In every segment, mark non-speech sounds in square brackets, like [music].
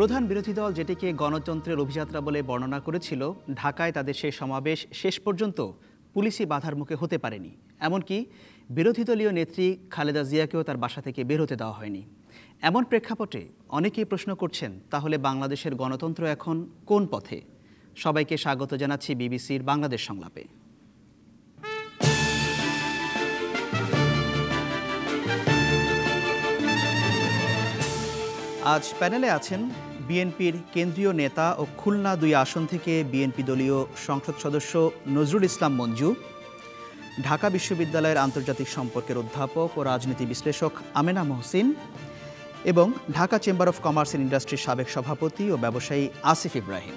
প্রধান বিরোধী দল যেটিকে গণতন্ত্রের অভিযাত্রা বলে বর্ণনা করেছিল ঢাকায় তাদের সেই সমাবেশ শেষ পর্যন্ত পুলিশি বাধার মুখে হতে পারেনি এমনকি বিরোধী দলীয় নেত্রী খালেদা জিয়াকেও তার বাসা থেকে বের হতে দেওয়া হয়নি এমন প্রেক্ষাপটে অনেকেই প্রশ্ন করছেন তাহলে বাংলাদেশের গণতন্ত্র এখন কোন পথে সবাইকে স্বাগত জানাচ্ছি বিবিসির বাংলাদেশ সংলাপে আজ প্যানেলে আছেন বিএনপির কেন্দ্রীয় নেতা ও খুলনা দুই আসন থেকে বিএনপি দলীয় সংসদ সদস্য নজরুল ইসলাম মঞ্জু ঢাকা বিশ্ববিদ্যালয়ের আন্তর্জাতিক সম্পর্কের অধ্যাপক ও রাজনীতি বিশ্লেষক আমেনা মহসিন এবং Dhaka chamber of commerce and ইন্ডাস্ট্রির সাবেক সভাপতি ও ব্যবসায়ী আসিফ ইব্রাহিম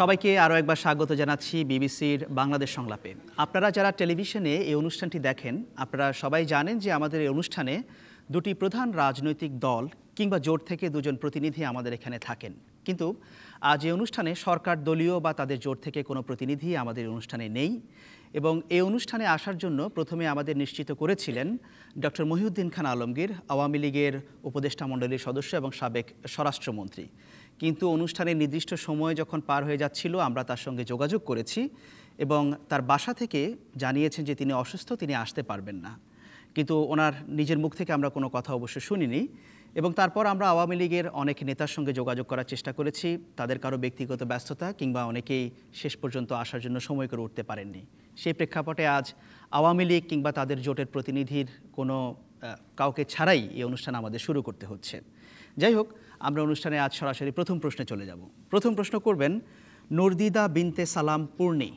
সবাইকে আরও একবার স্বাগত জানাচ্ছি বিবিসির বাংলাদেশ সংলাপে আপনারা যারা টেলিভিশনে এই অনুষ্ঠানটি দেখেন আপনারা সবাই জানেন যে আমাদের এই অনুষ্ঠানে দুটি প্রধান রাজনৈতিক দল কিংবা জোট থেকে দুজন প্রতিনিধি আমাদের এখানে থাকেন কিন্তু আজ এই অনুষ্ঠানে সরকার দলীয় বা তাদের জোট থেকে কোনো প্রতিনিধি আমাদের অনুষ্ঠানে নেই এবং এই অনুষ্ঠানে আসার জন্য প্রথমে আমাদের নিশ্চিত করেছিলেন ডক্টর মহিউদ্দিন খান আলমগীর আওয়ামী লীগের উপদেষ্টা মণ্ডলীর সদস্য এবং সাবেক স্বরাষ্ট্রমন্ত্রী কিন্তু অনুষ্ঠানের নির্দিষ্ট সময় যখন পার হয়ে যাচ্ছিল আমরা তার সঙ্গে যোগাযোগ করেছি এবং তার বাসা থেকে জানিয়েছেন যে তিনি অসুস্থ তিনি আসতে পারবেন না কিন্তু ওনার নিজের মুখ থেকে আমরা কোনো কথা অবশ্য শুনিনি এবং তারপর আমরা আওয়ামী লীগের অনেক নেতার সঙ্গে যোগাযোগ করার চেষ্টা করেছি তাদের কারো ব্যক্তিগত ব্যস্ততা কিংবা অনেকেই শেষ পর্যন্ত আসার জন্য সময় করে উঠতে পারেননি সেই প্রেক্ষাপটে আজ আওয়ামী লীগ কিংবা তাদের জোটের প্রতিনিধির কোনো কাউকে ছাড়াই এই অনুষ্ঠান আমাদের শুরু করতে হচ্ছে যাই হোক আমরা অনুষ্ঠানে আজ সরাসরি প্রথম প্রশ্নে চলে যাব প্রথম প্রশ্ন করবেন নর্দিদা বিনতে সালাম পূর্ণি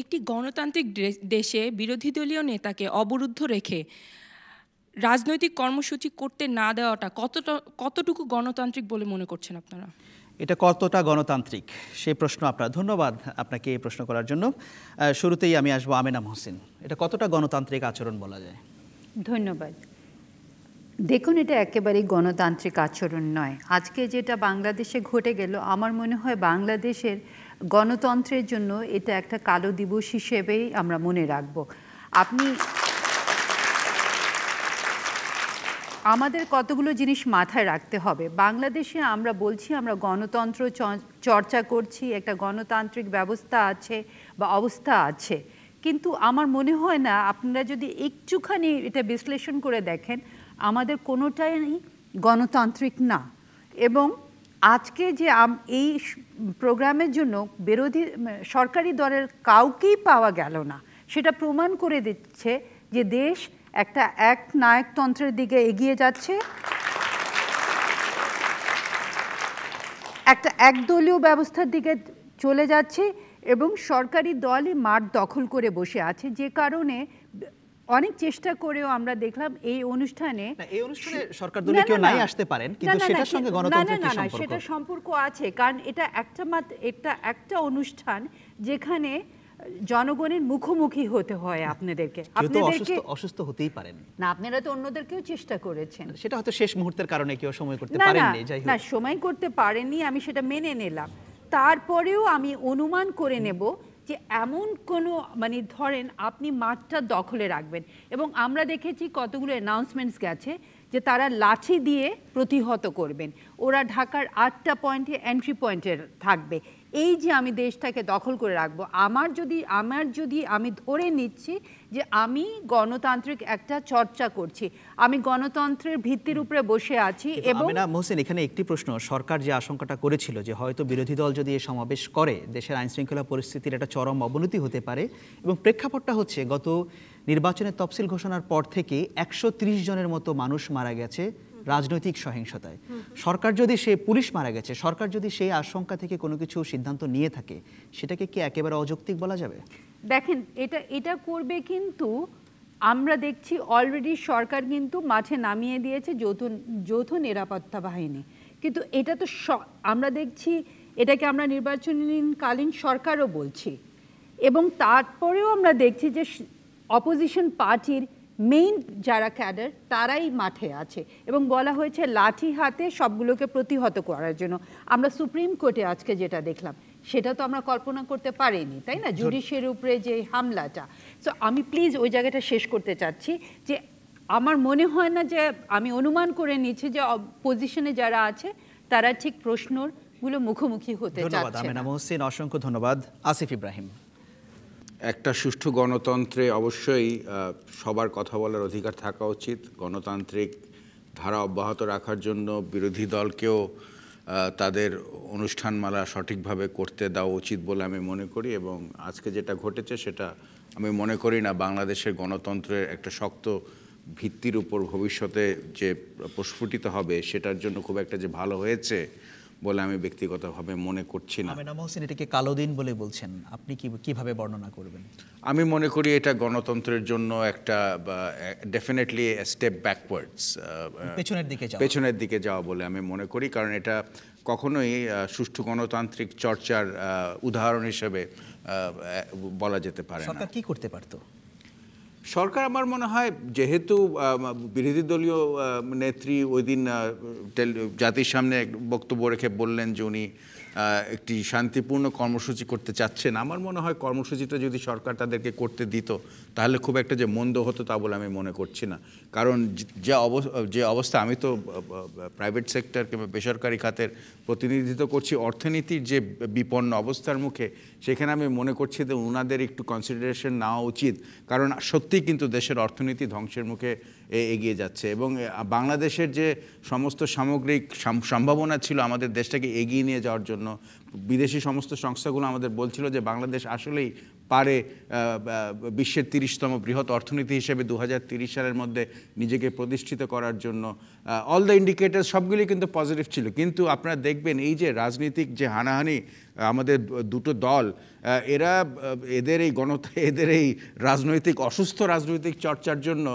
একটি গণতান্ত্রিক দেশে বিরোধী দলীয় নেতাকে অবরুদ্ধ রেখে রাজনৈতিক কর্মসূচি করতে না দেওয়াটা কতটা কতটুকু গণতান্ত্রিক বলে মনে করছেন আপনারা এটা কতটা গণতান্ত্রিক সেই প্রশ্ন আপনার ধন্যবাদ আপনাকে এই প্রশ্ন করার জন্য শুরুতেই আমি আসবো আমেনা মহসিন এটা কতটা গণতান্ত্রিক আচরণ বলা যায় ধন্যবাদ দেখুন এটা একেবারেই গণতান্ত্রিক আচরণ নয় আজকে যেটা বাংলাদেশে ঘটে গেল আমার মনে হয় বাংলাদেশের গণতন্ত্রের জন্য এটা একটা কালো দিবস হিসেবেই আমরা মনে রাখব আপনি আমাদের কতগুলো জিনিস মাথায় রাখতে হবে বাংলাদেশে আমরা বলছি আমরা গণতন্ত্র চর্চা করছি একটা গণতান্ত্রিক ব্যবস্থা আছে বা অবস্থা আছে কিন্তু আমার মনে হয় না আপনারা যদি একটুখানি এটা বিশ্লেষণ করে দেখেন আমাদের কোনোটাই গণতান্ত্রিক না এবং আজকে যে এই প্রোগ্রামের জন্য বিরোধী সরকারি দলের কাউকেই পাওয়া গেল না সেটা প্রমাণ করে দিচ্ছে যে দেশ একটা এক নায়কতন্ত্রের দিকে এগিয়ে যাচ্ছে একটা একদলীয় ব্যবস্থার দিকে চলে যাচ্ছে এবং সরকারি দলই মাঠ দখল করে বসে আছে যে কারণে অনেক চেষ্টা করেও আমরা দেখলাম এই অনুষ্ঠানে এই অনুষ্ঠানে সরকার দলে কেউ নাই আসতে পারেন কিন্তু সেটার সঙ্গে গণতন্ত্রের কি সম্পর্ক সেটা সম্পর্ক আছে কারণ এটা একটা মাত্র এটা একটা অনুষ্ঠান যেখানে জনগণের মুখোমুখি হতে হয় আপনাদেরকে আপনাদেরকে অসুস্থ হতেই পারেন না আপনারা তো অন্যদেরকেও চেষ্টা করেছেন সেটা হয়তো শেষ মুহূর্তের কারণে কেউ সময় করতে পারেননি যাই হোক না সময় করতে পারেননি আমি সেটা মেনে নিলাম তারপরেও আমি অনুমান করে নেব যে এমন কোনো মানে ধরেন আপনি মাঠটা দখলে রাখবেন এবং আমরা দেখেছি কতগুলো অ্যানাউন্সমেন্টস গেছে যে তারা লাঠি দিয়ে প্রতিহত করবেন ওরা ঢাকার আটটা পয়েন্টে এন্ট্রি পয়েন্টে থাকবে এই যে আমি দেশটাকে দখল করে রাখব আমার যদি আমার যদি আমি ধরে নিচ্ছি যে আমি গণতান্ত্রিক একটা চর্চা করছি আমি গণতন্ত্রের ভিত্তির উপরে বসে আছি এবং না মোহসেন এখানে একটি প্রশ্ন সরকার যে আশঙ্কাটা করেছিল যে হয়তো বিরোধী দল যদি এ সমাবেশ করে দেশের আইনশৃঙ্খলা পরিস্থিতির একটা চরম অবনতি হতে পারে এবং প্রেক্ষাপটটা হচ্ছে গত নির্বাচনের তফসিল ঘোষণার পর থেকে একশো জনের মতো মানুষ মারা গেছে রাজনৈতিক সহিংসতায় সরকার যদি সে পুলিশ মারা গেছে সরকার যদি সেই আশঙ্কা থেকে কোনো কিছু সিদ্ধান্ত নিয়ে থাকে সেটাকে কি একেবারে অযৌক্তিক বলা যাবে দেখেন এটা এটা করবে কিন্তু আমরা দেখছি অলরেডি সরকার কিন্তু মাঠে নামিয়ে দিয়েছে যৌথ যৌথ নিরাপত্তা বাহিনী কিন্তু এটা তো আমরা দেখছি এটাকে আমরা নির্বাচনকালীন সরকারও বলছি এবং তারপরেও আমরা দেখছি যে অপোজিশন পার্টির মেইন যারা ক্যাডার তারাই মাঠে আছে এবং বলা হয়েছে লাঠি হাতে সবগুলোকে প্রতিহত করার জন্য আমরা সুপ্রিম কোর্টে আজকে যেটা দেখলাম সেটা তো আমরা কল্পনা করতে পারিনি তাই না জুডিশের উপরে যে হামলাটা সো আমি প্লিজ ওই জায়গাটা শেষ করতে চাচ্ছি যে আমার মনে হয় না যে আমি অনুমান করে নিচ্ছি যে পজিশনে যারা আছে তারা ঠিক প্রশ্নগুলো মুখোমুখি হতে চাচ্ছে ধন্যবাদ আমেনা অসংখ্য ধন্যবাদ আসিফ ইব্রাহিম একটা সুষ্ঠু গণতন্ত্রে অবশ্যই সবার কথা বলার অধিকার থাকা উচিত গণতান্ত্রিক ধারা অব্যাহত রাখার জন্য বিরোধী দলকেও তাদের অনুষ্ঠানমালা সঠিকভাবে করতে দেওয়া উচিত বলে আমি মনে করি এবং আজকে যেটা ঘটেছে সেটা আমি মনে করি না বাংলাদেশের গণতন্ত্রের একটা শক্ত ভিত্তির উপর ভবিষ্যতে যে প্রস্ফুটিত হবে সেটার জন্য খুব একটা যে ভালো হয়েছে বলে আমি ব্যক্তিগতভাবে মনে করছি না এটাকে কালো দিন বলে বলছেন আপনি কি কিভাবে বর্ণনা করবেন আমি মনে করি এটা গণতন্ত্রের জন্য একটা ডেফিনেটলি স্টেপ ব্যাকওয়ার্ডস পেছনের দিকে যাওয়া পেছনের দিকে যাওয়া বলে আমি মনে করি কারণ এটা কখনোই সুষ্ঠু গণতান্ত্রিক চর্চার উদাহরণ হিসেবে বলা যেতে পারে সরকার কি করতে পারতো সরকার আমার মনে হয় যেহেতু বিরোধী দলীয় নেত্রী ওই দিন জাতির সামনে এক বক্তব্য রেখে বললেন যে উনি একটি শান্তিপূর্ণ কর্মসূচি করতে চাচ্ছেন আমার মনে হয় কর্মসূচিটা যদি সরকার তাদেরকে করতে দিত তাহলে খুব একটা যে মন্দ হতো তা বলে আমি মনে করছি না কারণ যে যে অবস্থা আমি তো প্রাইভেট সেক্টর কিংবা বেসরকারি খাতের প্রতিনিধিত্ব করছি অর্থনীতির যে বিপন্ন অবস্থার মুখে সেখানে আমি মনে করছি যে ওনাদের একটু কনসিডারেশন নেওয়া উচিত কারণ সত্যিই কিন্তু দেশের অর্থনীতি ধ্বংসের মুখে এগিয়ে যাচ্ছে এবং বাংলাদেশের যে সমস্ত সামগ্রিক সম্ভাবনা ছিল আমাদের দেশটাকে এগিয়ে নিয়ে যাওয়ার জন্য বিদেশি সমস্ত সংস্থাগুলো আমাদের বলছিল যে বাংলাদেশ আসলেই পারে বিশ্বের তিরিশতম বৃহৎ অর্থনীতি হিসেবে দু সালের মধ্যে নিজেকে প্রতিষ্ঠিত করার জন্য অল দ্য ইন্ডিকেটার সবগুলি কিন্তু পজিটিভ ছিল কিন্তু আপনারা দেখবেন এই যে রাজনীতিক যে হানাহানি আমাদের দুটো দল এরা এদের এই গণ [laughs] এদের এই রাজনৈতিক অসুস্থ রাজনৈতিক চর্চার জন্য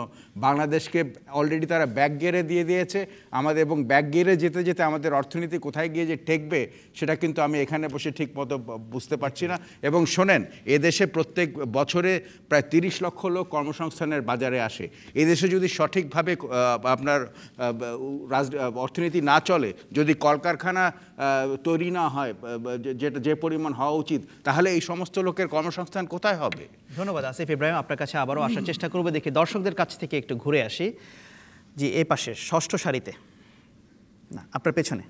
বাংলাদেশকে অলরেডি তারা ব্যাগ গেড়ে দিয়ে দিয়েছে আমাদের এবং ব্যাগ গেড়ে যেতে যেতে আমাদের অর্থনীতি কোথায় গিয়ে যে ঠেকবে সেটা কিন্তু আমি এখানে বসে ঠিক মতো বুঝতে পারছি না এবং শোনেন এদেশে প্রত্যেক বছরে প্রায় তিরিশ লক্ষ লোক কর্মসংস্থানের বাজারে আসে এদেশে যদি সঠিকভাবে আপনার রাজ অর্থনীতি না চলে যদি কলকারখানা তৈরি না হয় যেটা যে পরিমাণ হওয়া উচিত তাহলে এই সমস্ত লোকের কর্মসংস্থান কোথায় হবে ধন্যবাদ আসিফ ইব্রাহিম আপনার কাছে আবারও আসার চেষ্টা করবো দেখি দর্শকদের কাছ থেকে একটু ঘুরে আসি যে এ পাশে ষষ্ঠ সারিতে না আপনার পেছনে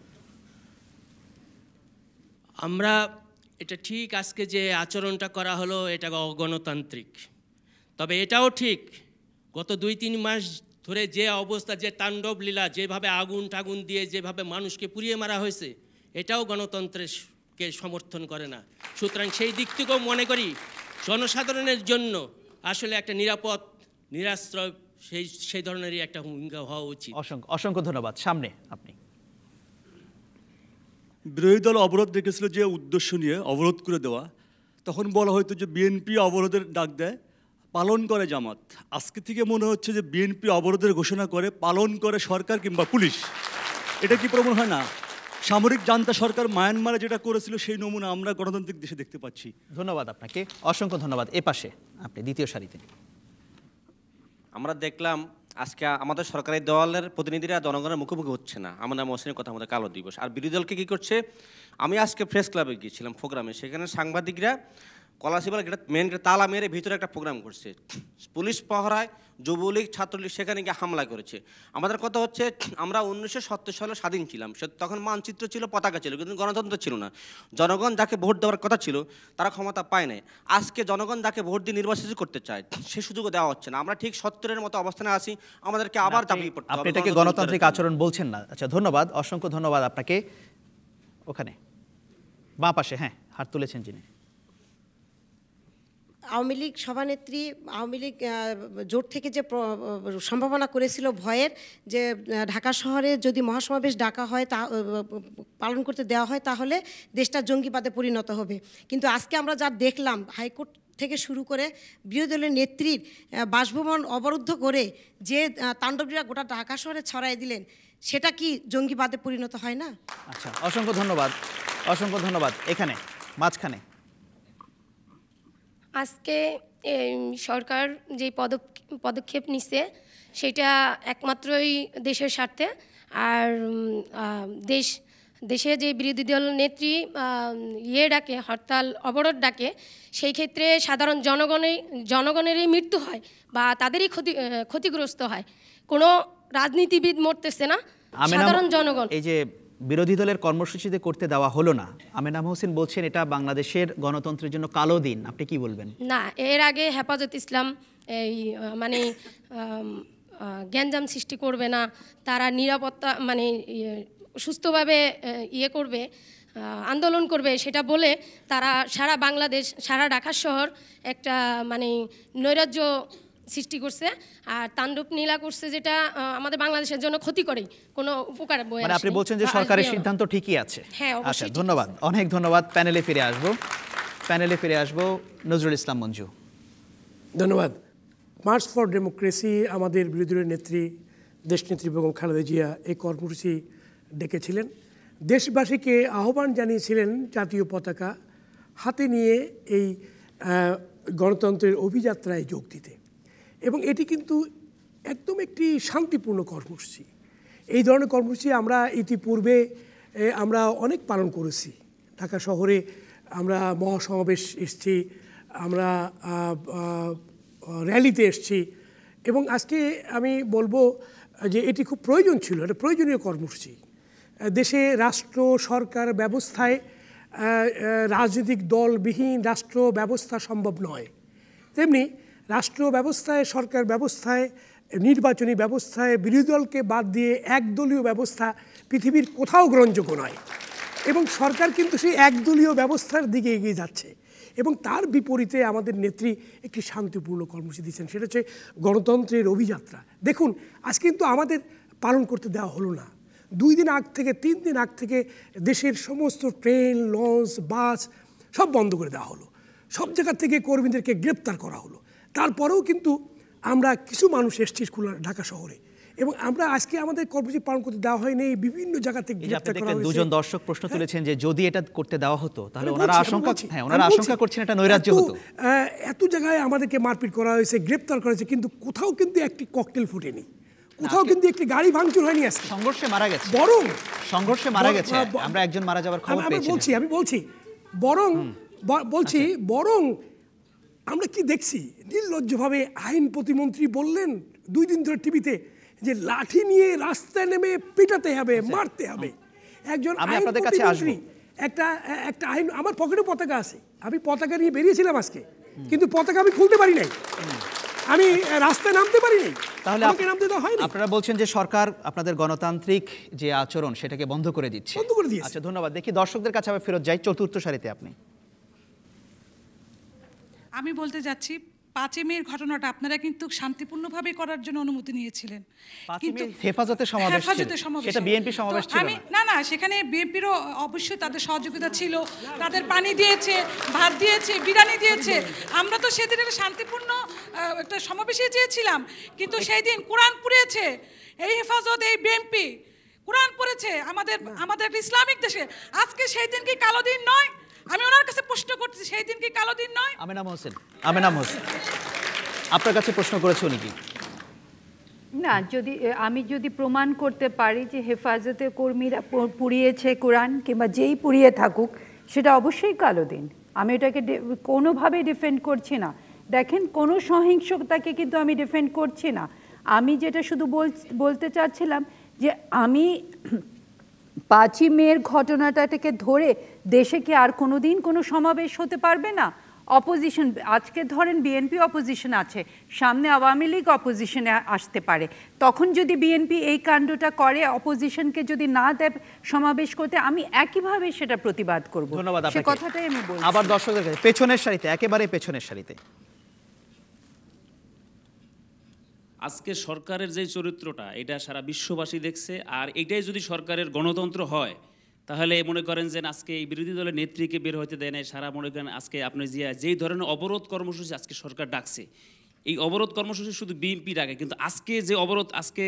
আমরা এটা ঠিক আজকে যে আচরণটা করা হলো এটা অগণতান্ত্রিক তবে এটাও ঠিক গত দুই তিন মাস ধরে যে অবস্থা যে তাণ্ডব লীলা যেভাবে আগুন টাগুন দিয়ে যেভাবে মানুষকে পুড়িয়ে মারা হয়েছে এটাও কে সমর্থন করে না সুতরাং সেই দিক থেকেও মনে করি জনসাধারণের জন্য আসলে একটা নিরাপদ নিরাশ্রয় সেই সেই ধরনেরই একটা ভূমিকা হওয়া উচিত অসংখ্য অসংখ্য ধন্যবাদ সামনে আপনি বিরোধী দল অবরোধ ডেকেছিল যে উদ্দেশ্য নিয়ে অবরোধ করে দেওয়া তখন বলা হয়তো যে বিএনপি অবরোধের ডাক দেয় পালন করে জামাত আজকে থেকে মনে হচ্ছে যে বিএনপি অবরোধের ঘোষণা করে পালন করে সরকার কিংবা পুলিশ এটা কি প্রমাণ হয় না সামরিক জান্তা সরকার মায়ানমারে যেটা করেছিল সেই নমুনা আমরা গণতান্ত্রিক দেশে দেখতে পাচ্ছি ধন্যবাদ আপনাকে অসংখ্য ধন্যবাদ এ পাশে আপনি দ্বিতীয় সারিতে আমরা দেখলাম আজকে আমাদের সরকারি দলের প্রতিনিধিরা জনগণের মুখোমুখি হচ্ছে না আমার নাম অসিনের কথা আমাদের কালো দিবস আর বিরোধী দলকে কী করছে আমি আজকে প্রেস ক্লাবে গিয়েছিলাম প্রোগ্রামে সেখানে সাংবাদিকরা কলাশিবাল গেট মেন গেটে তালা মেরে ভিতরে একটা প্রোগ্রাম করছে পুলিশ পহরায় যুবলীগ ছাত্রলীগ সেখানে গিয়ে হামলা করেছে আমাদের কথা হচ্ছে আমরা উনিশশো সত্তর সালে স্বাধীন ছিলাম সে তখন মানচিত্র ছিল পতাকা ছিল কিন্তু গণতন্ত্র ছিল না জনগণ যাকে ভোট দেওয়ার কথা ছিল তারা ক্ষমতা পায় নাই আজকে জনগণ যাকে ভোট দিয়ে নির্বাচিত করতে চায় সে সুযোগও দেওয়া হচ্ছে না আমরা ঠিক সত্তরের মতো অবস্থানে আছি আমাদেরকে আবার দাবি করতে আপনি এটাকে গণতান্ত্রিক আচরণ বলছেন না আচ্ছা ধন্যবাদ অসংখ্য ধন্যবাদ আপনাকে ওখানে বাঁ পাশে হ্যাঁ হাত তুলেছেন যিনি আওয়ামী লীগ সভানেত্রী আওয়ামী লীগ জোট থেকে যে সম্ভাবনা করেছিল ভয়ের যে ঢাকা শহরে যদি মহাসমাবেশ ডাকা হয় তা পালন করতে দেওয়া হয় তাহলে দেশটা জঙ্গিবাদে পরিণত হবে কিন্তু আজকে আমরা যা দেখলাম হাইকোর্ট থেকে শুরু করে বিরোধী দলের নেত্রীর বাসভবন অবরুদ্ধ করে যে তাণ্ডবীরা গোটা ঢাকা শহরে ছড়াই দিলেন সেটা কি জঙ্গিবাদে পরিণত হয় না আচ্ছা অসংখ্য ধন্যবাদ অসংখ্য ধন্যবাদ এখানে মাঝখানে আজকে সরকার যে পদক্ষেপ নিছে সেটা একমাত্রই দেশের স্বার্থে আর দেশ দেশে যে বিরোধী দল নেত্রী ইয়ে ডাকে হরতাল অবরোধ ডাকে সেই ক্ষেত্রে সাধারণ জনগণের জনগণেরই মৃত্যু হয় বা তাদেরই ক্ষতি ক্ষতিগ্রস্ত হয় কোনো রাজনীতিবিদ মরতেছে না সাধারণ জনগণ এই যে বিরোধী দলের কর্মসূচিতে করতে দেওয়া হলো না আমেনাম হোসেন বলছেন এটা বাংলাদেশের গণতন্ত্রের জন্য কালো দিন আপনি কি বলবেন না এর আগে হেফাজত ইসলাম এই মানে গ্যাঞ্জাম সৃষ্টি করবে না তারা নিরাপত্তা মানে ইয়ে, সুস্থভাবে ইয়ে করবে আন্দোলন করবে সেটা বলে তারা সারা বাংলাদেশ সারা ঢাকা শহর একটা মানে নৈরাজ্য সৃষ্টি করছে আর তাণ্ডব নীলা করছে যেটা আমাদের বাংলাদেশের জন্য ক্ষতি করে কোনো উপকার বই মানে আপনি বলছেন যে সরকারের হ্যাঁ। সিদ্ধান্ত ঠিকই আছে হ্যাঁ আচ্ছা ধন্যবাদ অনেক ধন্যবাদ প্যানেলে ফিরে আসব প্যানেলে ফিরে আসব নজরুল ইসলাম মঞ্জু ধন্যবাদ মার্চ ফর ডেমোক্রেসি আমাদের বিরোধী নেত্রী দেশনেত্রী বেগম খালেদা জিয়া এই কর্মসূচি ডেকেছিলেন দেশবাসীকে আহ্বান জানিয়েছিলেন জাতীয় পতাকা হাতে নিয়ে এই গণতন্ত্রের অভিযাত্রায় যোগ দিতে এবং এটি কিন্তু একদম একটি শান্তিপূর্ণ কর্মসূচি এই ধরনের কর্মসূচি আমরা ইতিপূর্বে আমরা অনেক পালন করেছি ঢাকা শহরে আমরা মহাসমাবেশ এসছি আমরা র্যালিতে এসছি এবং আজকে আমি বলবো যে এটি খুব প্রয়োজন ছিল এটা প্রয়োজনীয় কর্মসূচি দেশে রাষ্ট্র সরকার ব্যবস্থায় রাজনৈতিক দলবিহীন রাষ্ট্র ব্যবস্থা সম্ভব নয় তেমনি রাষ্ট্রীয় ব্যবস্থায় সরকার ব্যবস্থায় নির্বাচনী ব্যবস্থায় বিরোধী দলকে বাদ দিয়ে একদলীয় ব্যবস্থা পৃথিবীর কোথাও গ্রহণযোগ্য নয় এবং সরকার কিন্তু সেই একদলীয় ব্যবস্থার দিকে এগিয়ে যাচ্ছে এবং তার বিপরীতে আমাদের নেত্রী একটি শান্তিপূর্ণ কর্মসূচি দিচ্ছেন সেটা হচ্ছে গণতন্ত্রের অভিযাত্রা দেখুন আজ কিন্তু আমাদের পালন করতে দেওয়া হলো না দুই দিন আগ থেকে তিন দিন আগ থেকে দেশের সমস্ত ট্রেন লঞ্চ বাস সব বন্ধ করে দেওয়া হলো সব জায়গা থেকে কর্মীদেরকে গ্রেপ্তার করা হলো তারপরেও কিন্তু আমরা কিছু মানুষ এসছি খুলনা ঢাকা শহরে এবং আমরা আজকে আমাদের কর্মসূচি পালন করতে দেওয়া হয়নি বিভিন্ন জায়গা থেকে দুজন দর্শক প্রশ্ন হ্যাঁ। তুলেছেন যে যদি এটা করতে দেওয়া হতো তাহলে ওনারা আশঙ্কা হ্যাঁ ওনারা আশঙ্কা করছেন এটা নৈরাজ্য হতো এত জায়গায় আমাদেরকে মারপিট করা হয়েছে গ্রেপ্তার করা হয়েছে কিন্তু কোথাও কিন্তু একটি ককটেল ফুটেনি কোথাও আচ্ছা। কিন্তু একটি গাড়ি ভাঙচুর হয়নি আজকে সংঘর্ষে মারা গেছে বরং সংঘর্ষে মারা গেছে আমরা একজন মারা যাওয়ার খবর পেয়েছি আমি বলছি আমি বলছি বরং বলছি আচ্ছা। বরং আমরা কি দেখছি নির্লজ্জভাবে আইন প্রতিমন্ত্রী বললেন দুই দিন ধরে টিভিতে যে লাঠি নিয়ে রাস্তায় নেমে পিটাতে হবে আচ্ছা, মারতে হবে একজন একটা একটা আইন আমার পকেটে পতাকা আছে আমি পতাকা নিয়ে বেরিয়েছিলাম আজকে কিন্তু পতাকা আমি খুলতে পারি নাই আমি রাস্তায় নামতে পারি নাই তাহলে আপনারা বলছেন যে সরকার আপনাদের গণতান্ত্রিক যে আচরণ সেটাকে বন্ধ করে দিচ্ছে বন্ধ করে দিয়েছে আচ্ছা ধন্যবাদ দেখি দর্শকদের কাছে আবার ফেরত যাই চতুর্থ সারিতে আপনি আমি বলতে যাচ্ছি পাঁচে মেয়ের ঘটনাটা আপনারা কিন্তু শান্তিপূর্ণভাবে করার জন্য অনুমতি নিয়েছিলেন কিন্তু হেফাজতে সমাবেশ সেটা বিএনপি সমাবেশ ছিল আমি না না সেখানে বিএনপিরও অবশ্যই তাদের সহযোগিতা ছিল তাদের পানি দিয়েছে ভাত দিয়েছে বিরিয়ানি দিয়েছে আমরা তো সেদিন একটা শান্তিপূর্ণ একটা সমাবেশে চেয়েছিলাম কিন্তু সেই দিন কোরআন পুড়েছে এই হেফাজত এই বিএনপি কোরআন পড়েছে আমাদের আমাদের ইসলামিক দেশে আজকে সেই দিন কি কালো দিন নয় আমি ওনার কাছে প্রশ্ন করতেছি সেই দিন কি কালো দিন নয় নাম হোসেন নাম হোসেন আপনার কাছে প্রশ্ন করেছে উনি কি না যদি আমি যদি প্রমাণ করতে পারি যে হেফাজতে কর্মীরা পুড়িয়েছে কোরআন কিংবা যেই পুড়িয়ে থাকুক সেটা অবশ্যই কালো দিন আমি এটাকে কোনোভাবে ডিফেন্ড করছি না দেখেন কোনো সহিংসতাকে কিন্তু আমি ডিফেন্ড করছি না আমি যেটা শুধু বলতে চাচ্ছিলাম যে আমি পাঁচই মেয়ের ঘটনাটাকে ধরে দেশে কি আর কোনো কোনো সমাবেশ হতে পারবে না অপোজিশন আজকে ধরেন বিএনপি অপোজিশন আছে সামনে আওয়ামী লীগ অপোজিশনে আসতে পারে তখন যদি বিএনপি এই কাণ্ডটা করে অপোজিশনকে যদি না দেয় সমাবেশ করতে আমি একইভাবে সেটা প্রতিবাদ করব ধন্যবাদ সে কথাটাই আমি বলছি আবার দর্শকদের কাছে পেছনের সারিতে একেবারে পেছনের সারিতে আজকে সরকারের যে চরিত্রটা এটা সারা বিশ্ববাসী দেখছে আর এটাই যদি সরকারের গণতন্ত্র হয় তাহলে মনে করেন যে আজকে এই বিরোধী দলের নেত্রীকে বের হতে দেয় না সারা মনে করেন আজকে আপনি জিয়া যেই ধরনের অবরোধ কর্মসূচি আজকে সরকার ডাকছে এই অবরোধ কর্মসূচি শুধু বিএনপি ডাকে কিন্তু আজকে যে অবরোধ আজকে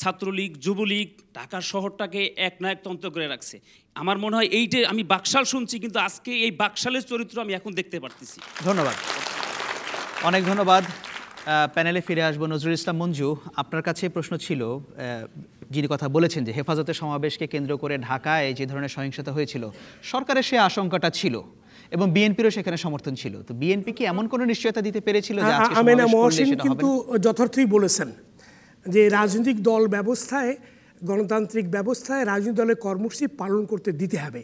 ছাত্রলীগ যুবলীগ ঢাকা শহরটাকে এক না তন্ত্র করে রাখছে আমার মনে হয় এইটাই আমি বাকশাল শুনছি কিন্তু আজকে এই বাকশালের চরিত্র আমি এখন দেখতে পারতেছি ধন্যবাদ অনেক ধন্যবাদ প্যানেলে ফিরে আসবো নজরুল ইসলাম মঞ্জু আপনার কাছে প্রশ্ন ছিল যিনি কথা বলেছেন যে হেফাজতের সমাবেশকে কেন্দ্র করে ঢাকায় যে ধরনের সহিংসতা হয়েছিল সরকারের সে আশঙ্কাটা ছিল এবং বিএনপিরও সেখানে সমর্থন ছিল তো বিএনপি কি এমন কোনো নিশ্চয়তা দিতে পেরেছিল হ্যাঁ, কিন্তু যথার্থই বলেছেন যে রাজনৈতিক দল ব্যবস্থায় গণতান্ত্রিক ব্যবস্থায় রাজনৈতিক দলের কর্মসূচি পালন করতে দিতে হবে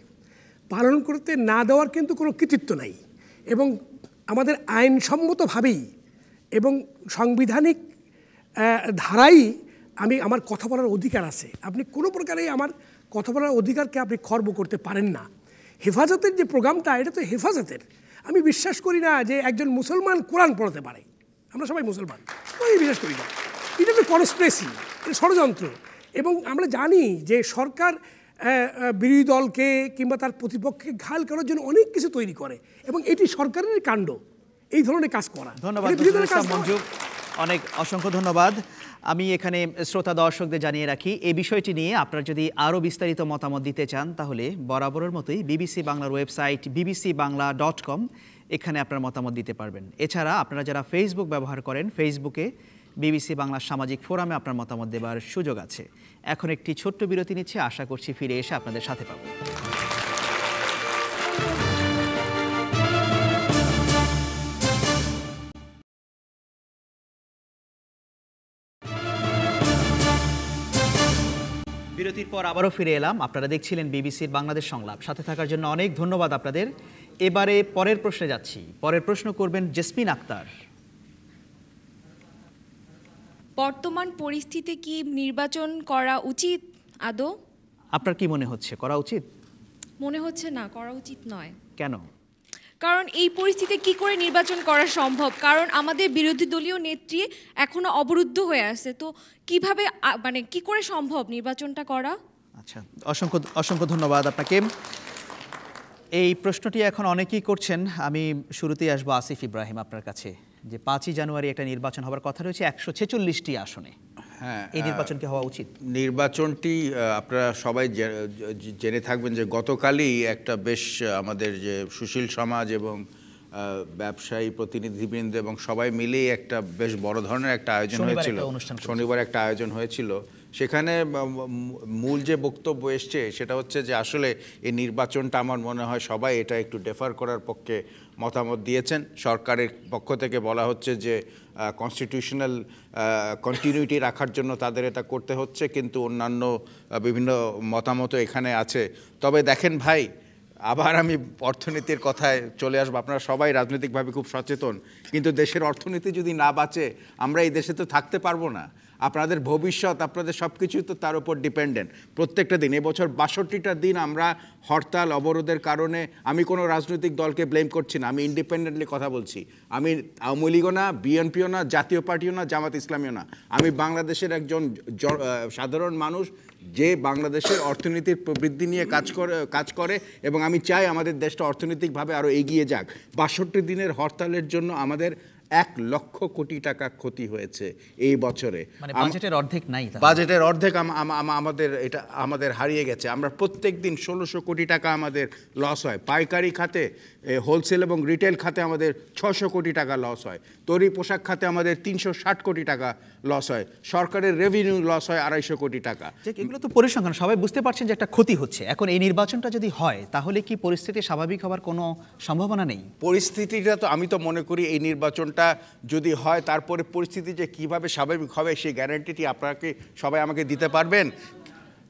পালন করতে না দেওয়ার কিন্তু কোনো কৃতিত্ব নাই এবং আমাদের আইনসম্মতভাবেই এবং সাংবিধানিক ধারাই আমি আমার কথা বলার অধিকার আছে আপনি কোনো প্রকারেই আমার কথা বলার অধিকারকে আপনি খর্ব করতে পারেন না হেফাজতের যে প্রোগ্রামটা এটা তো হেফাজতের আমি বিশ্বাস করি না যে একজন মুসলমান কোরআন পড়াতে পারে আমরা সবাই মুসলমান আমি বিশ্বাস করি না এটা তো কনস্প্রেসি এটা ষড়যন্ত্র এবং আমরা জানি যে সরকার বিরোধী দলকে কিংবা তার প্রতিপক্ষকে ঘাল করার জন্য অনেক কিছু তৈরি করে এবং এটি সরকারের কাণ্ড এই ধরনের কাজ করা ধন্যবাদ অনেক অসংখ্য ধন্যবাদ আমি এখানে শ্রোতা দর্শকদের জানিয়ে রাখি এই বিষয়টি নিয়ে আপনারা যদি আরও বিস্তারিত মতামত দিতে চান তাহলে বরাবরের মতোই বিবিসি বাংলার website BBC Bangla dot com এখানে আপনার মতামত দিতে পারবেন এছাড়া আপনারা যারা ফেসবুক ব্যবহার করেন ফেসবুকে বিবিসি বাংলা সামাজিক ফোরামে আপনার মতামত দেবার সুযোগ আছে এখন একটি ছোট্ট বিরতি নিচ্ছে আশা করছি ফিরে এসে আপনাদের সাথে পাবো বিরতির পর আবারও ফিরে এলাম আপনারা দেখছিলেন বিবিসির বাংলাদেশ সংলাপ সাথে থাকার জন্য অনেক ধন্যবাদ আপনাদের এবারে পরের প্রশ্নে যাচ্ছি পরের প্রশ্ন করবেন জেসমিন আক্তার বর্তমান পরিস্থিতি কি নির্বাচন করা উচিত আদৌ আপনার কি মনে হচ্ছে করা উচিত মনে হচ্ছে না করা উচিত নয় কেন কারণ এই পরিস্থিতিতে কি করে নির্বাচন করা সম্ভব কারণ আমাদের বিরোধী দলীয় নেত্রী এখনও অবরুদ্ধ হয়ে আছে তো কিভাবে মানে কি করে সম্ভব নির্বাচনটা করা আচ্ছা অসংখ্য অসংখ্য ধন্যবাদ আপনাকে এই প্রশ্নটি এখন অনেকেই করছেন আমি শুরুতেই আসবো আসিফ ইব্রাহিম আপনার কাছে যে পাঁচই জানুয়ারি একটা নির্বাচন হবার কথা রয়েছে একশো ছেচল্লিশটি আসনে হ্যাঁ এই নির্বাচন কি হওয়া উচিত নির্বাচনটি আপনারা সবাই জেনে থাকবেন যে গতকালই একটা বেশ আমাদের যে সুশীল সমাজ এবং ব্যবসায়ী প্রতিনিধিবৃন্দ এবং সবাই মিলেই একটা বেশ বড় ধরনের একটা আয়োজন হয়েছিল শনিবার একটা আয়োজন হয়েছিল সেখানে মূল যে বক্তব্য এসছে সেটা হচ্ছে যে আসলে এই নির্বাচনটা আমার মনে হয় সবাই এটা একটু ডেফার করার পক্ষে মতামত দিয়েছেন সরকারের পক্ষ থেকে বলা হচ্ছে যে কনস্টিটিউশনাল কন্টিনিউটি রাখার জন্য তাদের এটা করতে হচ্ছে কিন্তু অন্যান্য বিভিন্ন মতামত এখানে আছে তবে দেখেন ভাই আবার আমি অর্থনীতির কথায় চলে আসবো আপনারা সবাই রাজনৈতিকভাবে খুব সচেতন কিন্তু দেশের অর্থনীতি যদি না বাঁচে আমরা এই দেশে তো থাকতে পারবো না আপনাদের ভবিষ্যৎ আপনাদের সব কিছুই তো তার উপর ডিপেন্ডেন্ট প্রত্যেকটা দিন এবছর বাষট্টিটা দিন আমরা হরতাল অবরোধের কারণে আমি কোনো রাজনৈতিক দলকে ব্লেম করছি না আমি ইন্ডিপেন্ডেন্টলি কথা বলছি আমি আওয়ামী লীগও না বিএনপিও না জাতীয় পার্টিও না জামাত ইসলামীও না আমি বাংলাদেশের একজন সাধারণ মানুষ যে বাংলাদেশের অর্থনীতির প্রবৃদ্ধি নিয়ে কাজ করে কাজ করে এবং আমি চাই আমাদের দেশটা অর্থনৈতিকভাবে আরও এগিয়ে যাক বাষট্টি দিনের হরতালের জন্য আমাদের এক লক্ষ কোটি টাকা ক্ষতি হয়েছে এই বছরে বাজেটের মানে অর্ধেক নাই বাজেটের অর্ধেক আমাদের এটা আমাদের হারিয়ে গেছে আমরা প্রত্যেক দিন ষোলোশো কোটি টাকা আমাদের লস হয় পাইকারি খাতে হোলসেল এবং রিটেল খাতে আমাদের ছশো কোটি টাকা লস হয় তৈরি পোশাক খাতে আমাদের তিনশো ষাট কোটি টাকা লস হয় সরকারের রেভিনিউ লস হয় আড়াইশো কোটি টাকা এগুলো তো পরিসংখ্যান সবাই বুঝতে পারছেন যে একটা ক্ষতি হচ্ছে এখন এই নির্বাচনটা যদি হয় তাহলে কি পরিস্থিতি স্বাভাবিক হওয়ার কোনো সম্ভাবনা নেই পরিস্থিতিটা তো আমি তো মনে করি এই নির্বাচনটা সেটা যদি হয় তারপরে পরিস্থিতি যে কিভাবে স্বাভাবিক হবে সেই গ্যারান্টিটি আপনাকে সবাই আমাকে দিতে পারবেন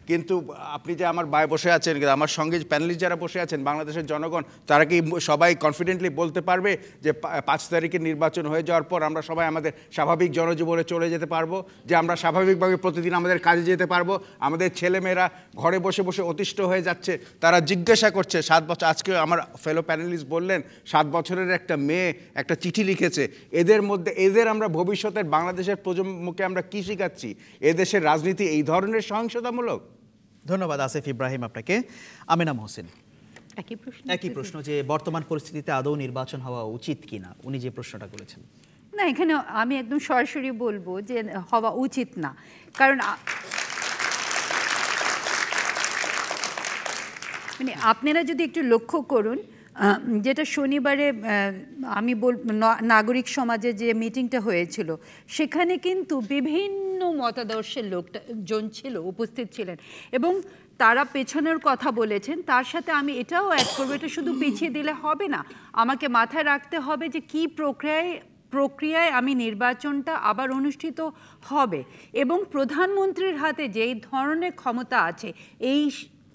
কিন্তু আপনি যে আমার বায়ে বসে আছেন আমার সঙ্গে প্যানেলিস্ট যারা বসে আছেন বাংলাদেশের জনগণ তারা কি সবাই কনফিডেন্টলি বলতে পারবে যে পাঁচ তারিখে নির্বাচন হয়ে যাওয়ার পর আমরা সবাই আমাদের স্বাভাবিক জনজীবনে চলে যেতে পারবো যে আমরা স্বাভাবিকভাবে প্রতিদিন আমাদের কাজে যেতে পারবো আমাদের ছেলেমেয়েরা ঘরে বসে বসে অতিষ্ঠ হয়ে যাচ্ছে তারা জিজ্ঞাসা করছে সাত বছর আজকে আমার ফেলো প্যানেলিস্ট বললেন সাত বছরের একটা মেয়ে একটা চিঠি লিখেছে এদের মধ্যে এদের আমরা ভবিষ্যতের বাংলাদেশের প্রজন্মকে আমরা কী শেখাচ্ছি এদেশের রাজনীতি এই ধরনের সহিংসতামূলক ধন্যবাদ আসিফ ইব্রাহিম আপনাকে আমিনাম হোসেন একই প্রশ্ন একই প্রশ্ন যে বর্তমান পরিস্থিতিতে আদৌ নির্বাচন হওয়া উচিত কিনা উনি যে প্রশ্নটা করেছেন না এখানে আমি একদম সরাসরি বলবো যে হওয়া উচিত না কারণ মানে আপনারা যদি একটু লক্ষ্য করুন যেটা শনিবারে আমি বল নাগরিক সমাজে যে মিটিংটা হয়েছিল সেখানে কিন্তু বিভিন্ন মতাদর্শের লোকটা জন ছিল উপস্থিত ছিলেন এবং তারা পেছনের কথা বলেছেন তার সাথে আমি এটাও অ্যাড করবো এটা শুধু পিছিয়ে দিলে হবে না আমাকে মাথায় রাখতে হবে যে কি প্রক্রিয়ায় প্রক্রিয়ায় আমি নির্বাচনটা আবার অনুষ্ঠিত হবে এবং প্রধানমন্ত্রীর হাতে যেই ধরনের ক্ষমতা আছে এই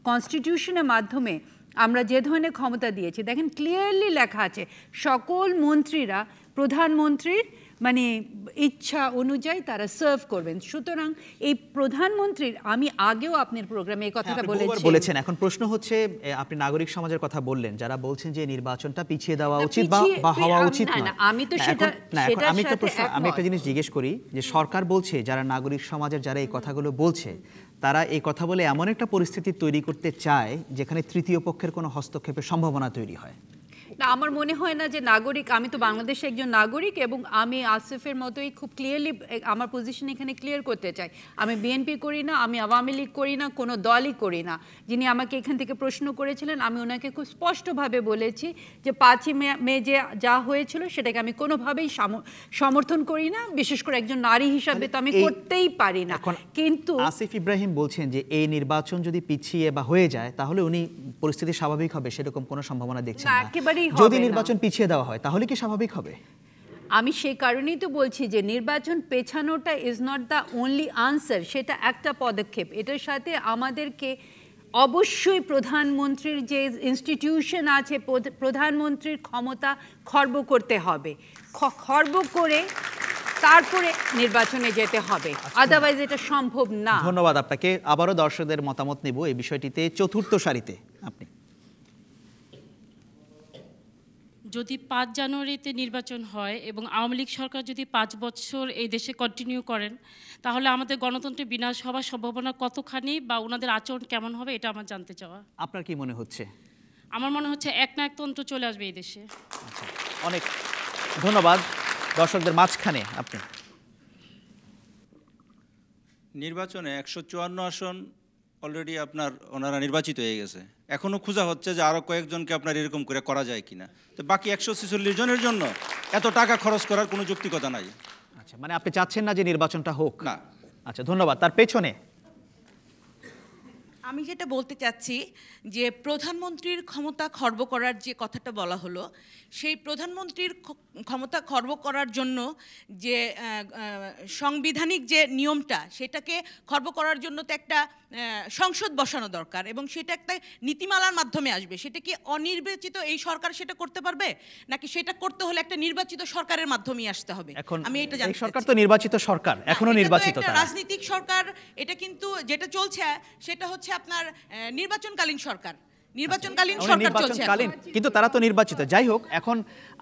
কনস্টিটিউশনের মাধ্যমে আমরা যে ধরনের ক্ষমতা দিয়েছি দেখেন ক্লিয়ারলি লেখা আছে সকল মন্ত্রীরা প্রধানমন্ত্রীর মানে ইচ্ছা অনুযায়ী তারা সার্ভ করবেন সুতরাং এই প্রধানমন্ত্রীর আমি আগেও আপনার প্রোগ্রামে এই কথাটা হ্যাঁ, বলেছি বলেছেন এখন প্রশ্ন হচ্ছে আপনি নাগরিক সমাজের কথা বললেন যারা বলছেন যে নির্বাচনটা পিছিয়ে দেওয়া উচিত বা হওয়া উচিত না আমি তো সেটা আমি একটা প্রশ্ন আমি একটা জিনিস জিজ্ঞেস করি যে সরকার বলছে যারা নাগরিক সমাজের যারা এই কথাগুলো বলছে তারা এই কথা বলে এমন একটা পরিস্থিতি তৈরি করতে চায় যেখানে তৃতীয় পক্ষের কোনো হস্তক্ষেপের সম্ভাবনা তৈরি হয় না আমার মনে হয় না যে নাগরিক আমি তো বাংলাদেশে একজন নাগরিক এবং আমি আসিফের মতোই খুব ক্লিয়ারলি আমার পজিশন এখানে ক্লিয়ার করতে চাই আমি বিএনপি করি না আমি আওয়ামী লীগ করি না কোনো দলই করি না যিনি আমাকে এখান থেকে প্রশ্ন করেছিলেন আমি ওনাকে খুব স্পষ্টভাবে বলেছি যে পাঁচই মে যে যা হয়েছিল সেটাকে আমি কোনোভাবেই সমর্থন করি না বিশেষ করে একজন নারী হিসাবে তো আমি করতেই পারি না কিন্তু আসিফ ইব্রাহিম বলছেন যে এই নির্বাচন যদি পিছিয়ে বা হয়ে যায় তাহলে উনি পরিস্থিতি স্বাভাবিক হবে সেরকম কোনো সম্ভাবনা দেখছেন না একেবারে যদি নির্বাচন পিছিয়ে দেওয়া হয় তাহলে কি স্বাভাবিক হবে আমি সেই কারণেই তো বলছি যে নির্বাচন পেছানোটা is not the only answer সেটা একটা পদক্ষেপ এটার সাথে আমাদেরকে অবশ্যই প্রধানমন্ত্রীর যে ইনস্টিটিউশন আছে প্রধানমন্ত্রীর ক্ষমতা খর্ব করতে হবে খর্ব করে তারপরে নির্বাচনে যেতে হবে আদারওয়াইজ আচ্ছা। এটা সম্ভব না ধন্যবাদ আপনাকে আবারও দর্শকদের মতামত নেব এই বিষয়টিতে চতুর্থ সারিতে আপনি যদি পাঁচ জানুয়ারিতে নির্বাচন হয় এবং আওয়ামী লীগ সরকার যদি পাঁচ বছর এই দেশে কন্টিনিউ করেন তাহলে আমাদের গণতন্ত্রের বিনাশ হওয়ার সম্ভাবনা কতখানি বা ওনাদের আচরণ কেমন হবে এটা আমার জানতে চাওয়া আপনার কি মনে হচ্ছে আমার মনে হচ্ছে এক না একতন্ত্র চলে আসবে এই দেশে আচ্ছা, অনেক ধন্যবাদ দর্শকদের মাঝখানে আপনি নির্বাচনে একশো আসন অলরেডি আপনার ওনারা নির্বাচিত হয়ে গেছে এখনও খোঁজা হচ্ছে যে আরও কয়েকজনকে আপনার এরকম করে করা যায় কিনা তো বাকি একশো ছেচল্লিশ জনের জন্য এত টাকা খরচ করার কোনো যুক্তিকতা নাই আচ্ছা মানে আপনি চাচ্ছেন না যে নির্বাচনটা হোক না আচ্ছা ধন্যবাদ তার পেছনে আমি যেটা বলতে চাচ্ছি যে প্রধানমন্ত্রীর ক্ষমতা খর্ব করার যে কথাটা বলা হলো সেই প্রধানমন্ত্রীর ক্ষমতা খর্ব করার জন্য যে সাংবিধানিক যে নিয়মটা সেটাকে খর্ব করার জন্য তো একটা সংসদ বসানো দরকার এবং সেটা একটা নীতিমালার মাধ্যমে আসবে সেটা কি অনির্বাচিত এই সরকার সেটা করতে পারবে নাকি সেটা করতে হলে একটা নির্বাচিত সরকারের মাধ্যমেই আসতে হবে এখন আমি এটা জানি সরকার তো নির্বাচিত সরকার এখনো নির্বাচিত রাজনৈতিক সরকার এটা কিন্তু যেটা চলছে সেটা হচ্ছে আপনার নির্বাচনকালীন সরকার নির্বাচনকালীন সরকার নির্বাচনকালীন কিন্তু তারা তো নির্বাচিত যাই হোক এখন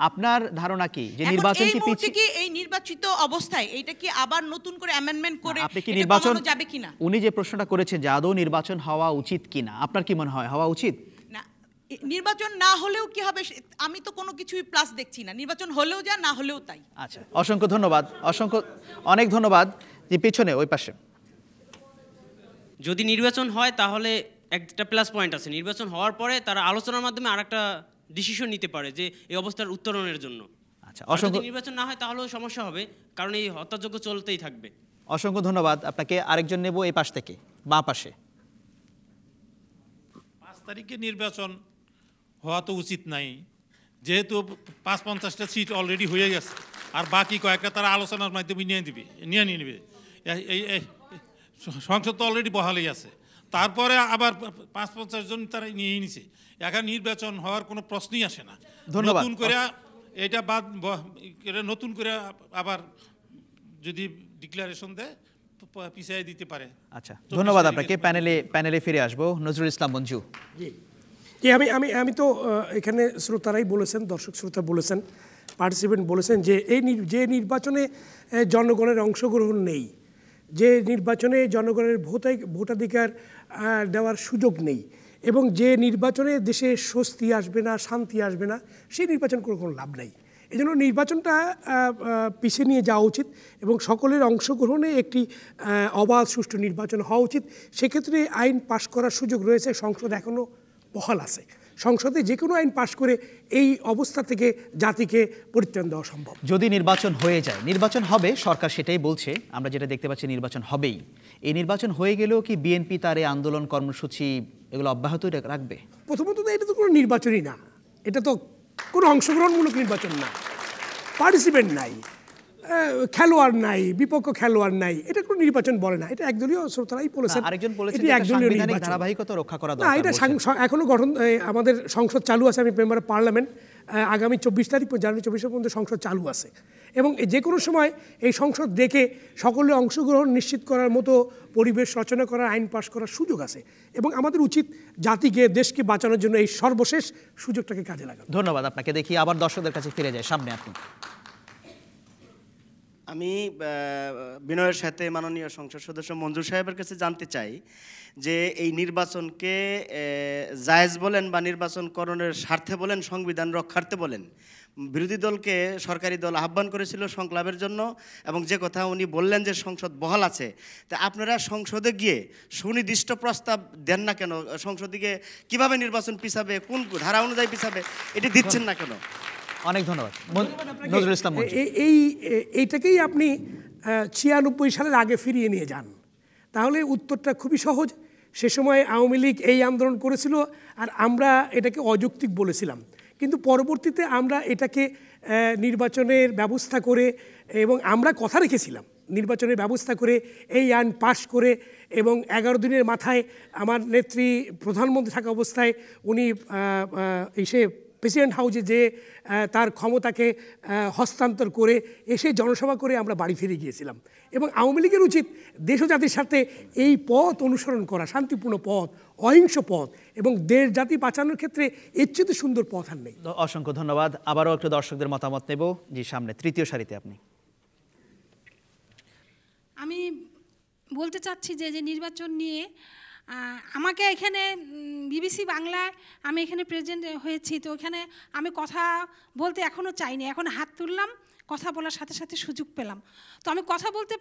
আপনার ধারণা কি যে নির্বাচন কি কি এই নির্বাচিত অবস্থায় এটা কি আবার নতুন করে অ্যামেন্ডমেন্ট করে আপনি কি নির্বাচন যাবে কিনা উনি যে প্রশ্নটা করেছেন যে আদৌ নির্বাচন হওয়া উচিত কিনা আপনার কি মনে হয় হওয়া উচিত নির্বাচন না হলেও কি হবে আমি তো কোনো কিছুই প্লাস দেখছি না নির্বাচন হলেও যা না হলেও তাই আচ্ছা অসংখ্য ধন্যবাদ অসংখ্য অনেক ধন্যবাদ যে পেছনে ওই পাশে যদি নির্বাচন হয় তাহলে একটা প্লাস পয়েন্ট আছে নির্বাচন হওয়ার পরে তারা আলোচনার মাধ্যমে আর একটা ডিসিশন নিতে পারে যে এই অবস্থার উত্তরণের জন্য আচ্ছা অসংখ্য নির্বাচন না হয় তাহলেও সমস্যা হবে কারণ এই হত্যাযোগ্য চলতেই থাকবে অসংখ্য ধন্যবাদ আপনাকে আরেকজন নেব এই পাশ থেকে বা পাশে পাঁচ তারিখে নির্বাচন হওয়া তো উচিত নাই যেহেতু পাঁচ পঞ্চাশটা সিট অলরেডি হয়ে গেছে আর বাকি কয়েকটা তারা আলোচনার মাধ্যমে নিয়ে দিবে নিয়ে নিয়ে নেবে সংসদ তো অলরেডি বহালই আছে তারপরে আবার পাঁচ পঞ্চাশ জন তারা নিয়ে নিছে এখন নির্বাচন হওয়ার কোনো প্রশ্নই আসে না নতুন করে এটা বাদ নতুন করে আবার যদি ডিক্লারেশন দেয় পিছিয়ে দিতে পারে আচ্ছা ধন্যবাদ আপনাকে প্যানেলে প্যানেলে ফিরে আসবো নজরুল ইসলাম মঞ্জু জি আমি আমি আমি তো এখানে শ্রোতারাই বলেছেন দর্শক শ্রোতা বলেছেন পার্টিসিপেন্ট বলেছেন যে এই যে নির্বাচনে জনগণের অংশগ্রহণ নেই যে নির্বাচনে জনগণের ভোটাধিকার দেওয়ার সুযোগ নেই এবং যে নির্বাচনে দেশে স্বস্তি আসবে না শান্তি আসবে না সেই নির্বাচন করে কোনো লাভ নাই এই জন্য নির্বাচনটা পিছিয়ে নিয়ে যাওয়া উচিত এবং সকলের অংশগ্রহণে একটি অবাধ সুষ্ঠু নির্বাচন হওয়া উচিত সেক্ষেত্রে আইন পাশ করার সুযোগ রয়েছে সংসদ এখনও বহাল আছে সংসদে যে কোনো আইন পাশ করে এই অবস্থা থেকে জাতিকে পরিত্রাণ দেওয়া সম্ভব যদি নির্বাচন হয়ে যায় নির্বাচন হবে সরকার সেটাই বলছে আমরা যেটা দেখতে পাচ্ছি নির্বাচন হবেই এই নির্বাচন হয়ে গেলেও কি বিএনপি তার এই আন্দোলন কর্মসূচি এগুলো অব্যাহত রাখবে প্রথমত এটা তো কোনো নির্বাচনই না এটা তো কোনো অংশগ্রহণমূলক নির্বাচন না পার্টিসিপেন্ট নাই খেলোয়াড় নাই বিপক্ষ খেলোয়াড় নাই এটা কোনো নির্বাচন বলে না এটা একদলীয় শ্রোতারাই বলেছে আরেকজন একদলীয় ধারাবাহিকতা রক্ষা করা না এটা এখনো গঠন আমাদের সংসদ চালু আছে আমি মেম্বার পার্লামেন্ট আগামী চব্বিশ তারিখ জানুয়ারি চব্বিশ পর্যন্ত সংসদ চালু আছে এবং যে কোনো সময় এই সংসদ দেখে সকলের অংশগ্রহণ নিশ্চিত করার মতো পরিবেশ রচনা করার আইন পাশ করার সুযোগ আছে এবং আমাদের উচিত জাতিকে দেশকে বাঁচানোর জন্য এই সর্বশেষ সুযোগটাকে কাজে লাগানো ধন্যবাদ আপনাকে দেখি আবার দর্শকদের কাছে ফিরে যায় সামনে আপনি আমি বিনয়ের সাথে মাননীয় সংসদ সদস্য মঞ্জুর সাহেবের কাছে জানতে চাই যে এই নির্বাচনকে জায়েজ বলেন বা নির্বাচনকরণের স্বার্থে বলেন সংবিধান রক্ষার্থে বলেন বিরোধী দলকে সরকারি দল আহ্বান করেছিল সংলাপের জন্য এবং যে কথা উনি বললেন যে সংসদ বহাল আছে তা আপনারা সংসদে গিয়ে সুনির্দিষ্ট প্রস্তাব দেন না কেন সংসদে গিয়ে কীভাবে নির্বাচন পিছাবে কোন ধারা অনুযায়ী পিছাবে এটি দিচ্ছেন না কেন অনেক ধন্যবাদ নজরুল ইসলাম এই এইটাকেই আপনি ছিয়ানব্বই সালের আগে ফিরিয়ে নিয়ে যান তাহলে উত্তরটা খুবই সহজ সে সময় আওয়ামী লীগ এই আন্দোলন করেছিল আর আমরা এটাকে অযৌক্তিক বলেছিলাম কিন্তু পরবর্তীতে আমরা এটাকে নির্বাচনের ব্যবস্থা করে এবং আমরা কথা রেখেছিলাম নির্বাচনের ব্যবস্থা করে এই আইন পাশ করে এবং এগারো দিনের মাথায় আমার নেত্রী প্রধানমন্ত্রী থাকা অবস্থায় উনি এসে প্রেসিডেন্ট হাউজে যে তার ক্ষমতাকে হস্তান্তর করে এসে জনসভা করে আমরা বাড়ি ফিরে গিয়েছিলাম এবং আওয়ামী লীগের উচিত দেশ জাতির সাথে এই পথ অনুসরণ করা শান্তিপূর্ণ পথ অহিংস পথ এবং দেশ জাতি বাঁচানোর ক্ষেত্রে এর চেয়ে সুন্দর পথ আর নেই অসংখ্য ধন্যবাদ আবারও একটু দর্শকদের মতামত নেব যে সামনে তৃতীয় সারিতে আপনি আমি বলতে চাচ্ছি যে যে নির্বাচন নিয়ে আমাকে এখানে বিবিসি বাংলায় আমি এখানে প্রেজেন্ট হয়েছি তো ওখানে আমি কথা বলতে এখনও চাইনি এখন হাত তুললাম কথা বলার সাথে সাথে সুযোগ পেলাম তো আমি কথা বলতে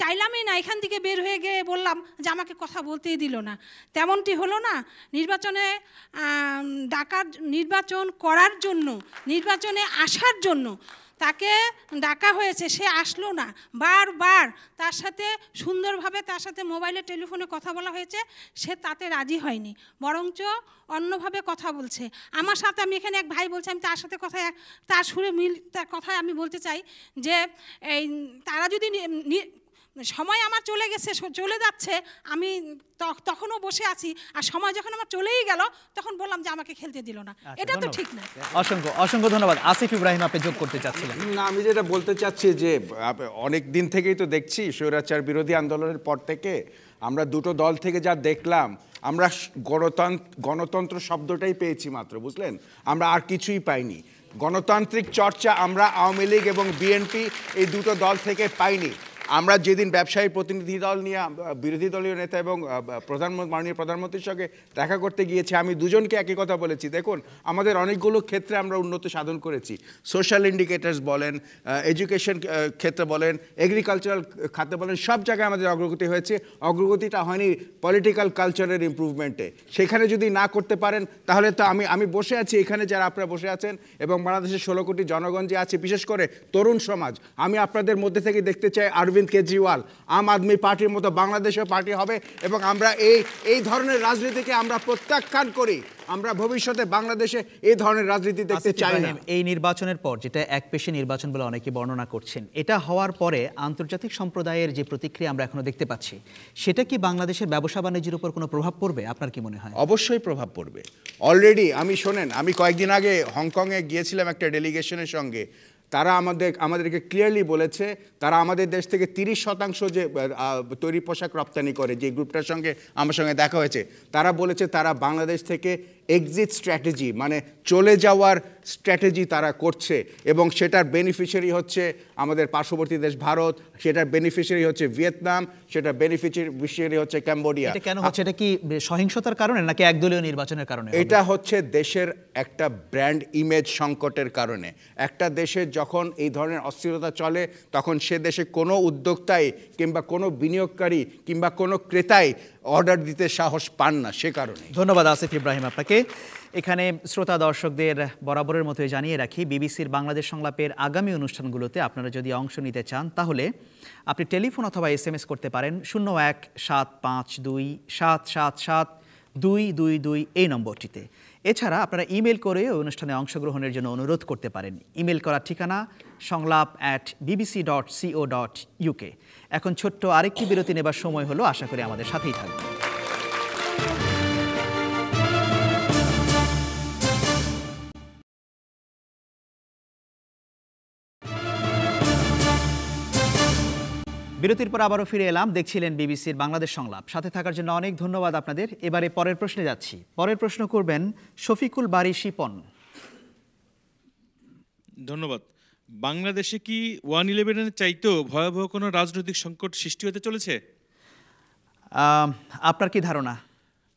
চাইলামই না এখান থেকে বের হয়ে গিয়ে বললাম যে আমাকে কথা বলতেই দিল না তেমনটি হলো না নির্বাচনে ডাকার নির্বাচন করার জন্য নির্বাচনে আসার জন্য তাকে ডাকা হয়েছে সে আসলো না বারবার তার সাথে সুন্দরভাবে তার সাথে মোবাইলে টেলিফোনে কথা বলা হয়েছে সে তাতে রাজি হয়নি বরঞ্চ অন্যভাবে কথা বলছে আমার সাথে আমি এখানে এক ভাই বলছে আমি তার সাথে কথা তার সুরে মিল তার কথায় আমি বলতে চাই যে এই তারা যদি সময় আমার চলে গেছে চলে যাচ্ছে আমি তখনও বসে আছি আর সময় যখন আমার চলেই গেল তখন বললাম যে আমাকে খেলতে দিল না আচ্ছা, এটা তো ঠিক না অসংখ্য অসংখ্য ধন্যবাদ আসিফ ইব্রাহিম আপনি যোগ করতে চাচ্ছিলেন না আমি যেটা বলতে চাচ্ছি যে অনেক দিন থেকেই তো দেখছি স্বৈরাচার বিরোধী আন্দোলনের পর থেকে আমরা দুটো দল থেকে যা দেখলাম আমরা গণতন্ত্র গণতন্ত্র শব্দটাই পেয়েছি মাত্র বুঝলেন আমরা আর কিছুই পাইনি গণতান্ত্রিক চর্চা আমরা আওয়ামী লীগ এবং বিএনপি এই দুটো দল থেকে পাইনি আমরা যেদিন ব্যবসায়ী প্রতিনিধি দল নিয়ে বিরোধী দলীয় নেতা এবং প্রধানমন্ত্রী মাননীয় প্রধানমন্ত্রীর সঙ্গে দেখা করতে গিয়েছি আমি দুজনকে একই কথা বলেছি দেখুন আমাদের অনেকগুলো ক্ষেত্রে আমরা উন্নত সাধন করেছি সোশ্যাল ইন্ডিকেটার্স বলেন এডুকেশন ক্ষেত্রে বলেন এগ্রিকালচারাল খাতে বলেন সব জায়গায় আমাদের অগ্রগতি হয়েছে অগ্রগতিটা হয়নি পলিটিক্যাল কালচারের ইম্প্রুভমেন্টে সেখানে যদি না করতে পারেন তাহলে তো আমি আমি বসে আছি এখানে যারা আপনারা বসে আছেন এবং বাংলাদেশের ষোলো কোটি জনগণ যে আছে বিশেষ করে তরুণ সমাজ আমি আপনাদের মধ্যে থেকে দেখতে চাই আরবি অরবিন্দ কেজরিওয়াল আম আদমি পার্টির মতো বাংলাদেশেও পার্টি হবে এবং আমরা এই এই ধরনের রাজনীতিকে আমরা প্রত্যাখ্যান করি আমরা ভবিষ্যতে বাংলাদেশে এই ধরনের রাজনীতি দেখতে চাই না এই নির্বাচনের পর যেটা এক পেশে নির্বাচন বলে অনেকে বর্ণনা করছেন এটা হওয়ার পরে আন্তর্জাতিক সম্প্রদায়ের যে প্রতিক্রিয়া আমরা এখনো দেখতে পাচ্ছি সেটা কি বাংলাদেশের ব্যবসা বাণিজ্যের উপর কোনো প্রভাব পড়বে আপনার কি মনে হয় অবশ্যই প্রভাব পড়বে অলরেডি আমি শোনেন আমি কয়েকদিন আগে হংকংয়ে গিয়েছিলাম একটা ডেলিগেশনের সঙ্গে তারা আমাদের আমাদেরকে ক্লিয়ারলি বলেছে তারা আমাদের দেশ থেকে তিরিশ শতাংশ যে তৈরি পোশাক রপ্তানি করে যে গ্রুপটার সঙ্গে আমার সঙ্গে দেখা হয়েছে তারা বলেছে তারা বাংলাদেশ থেকে এক্সিট স্ট্র্যাটেজি মানে চলে যাওয়ার স্ট্র্যাটেজি তারা করছে এবং সেটার বেনিফিশিয়ারি হচ্ছে আমাদের পার্শ্ববর্তী দেশ ভারত সেটার বেনিফিশিয়ারি হচ্ছে ভিয়েতনাম সেটার বেনিফিশিয়ারি হচ্ছে ক্যাম্বোডিয়া কেন হচ্ছে এটা কি সহিংসতার কারণে নাকি একদলীয় নির্বাচনের কারণে এটা হচ্ছে দেশের একটা ব্র্যান্ড ইমেজ সংকটের কারণে একটা দেশে যখন এই ধরনের অস্থিরতা চলে তখন সে দেশে কোনো উদ্যোক্তাই কিংবা কোনো বিনিয়োগকারী কিংবা কোনো ক্রেতাই অর্ডার দিতে সাহস পান না সে কারণে ধন্যবাদ আসিফ ইব্রাহিম আপনাকে এখানে শ্রোতা দর্শকদের বরাবরের মতো জানিয়ে রাখি বিবিসির বাংলাদেশ সংলাপের আগামী অনুষ্ঠানগুলোতে আপনারা যদি অংশ নিতে চান তাহলে আপনি টেলিফোন অথবা এস করতে পারেন শূন্য এক সাত পাঁচ দুই সাত সাত সাত দুই দুই দুই এই নম্বরটিতে এছাড়া আপনারা ইমেল করে অনুষ্ঠানে অংশগ্রহণের জন্য অনুরোধ করতে পারেন ইমেল করার ঠিকানা Sanglap at BBC dot C O dot UK ছোট্ট আরেকটি বিরতি নেবার সময় হলো আশা করি আমাদের সাথেই থাকবে বিরতির পর আবারও ফিরে এলাম দেখছিলেন বিবিসির বাংলাদেশ সংলাপ সাথে থাকার জন্য অনেক ধন্যবাদ আপনাদের এবারে পরের প্রশ্নে যাচ্ছি পরের প্রশ্ন করবেন শফিকুল বারি শিপন ধন্যবাদ বাংলাদেশে কি ওয়ান ইলেভেনের চাইতেও ভয়াবহ কোনো রাজনৈতিক সংকট সৃষ্টি হতে চলেছে আপনার কি ধারণা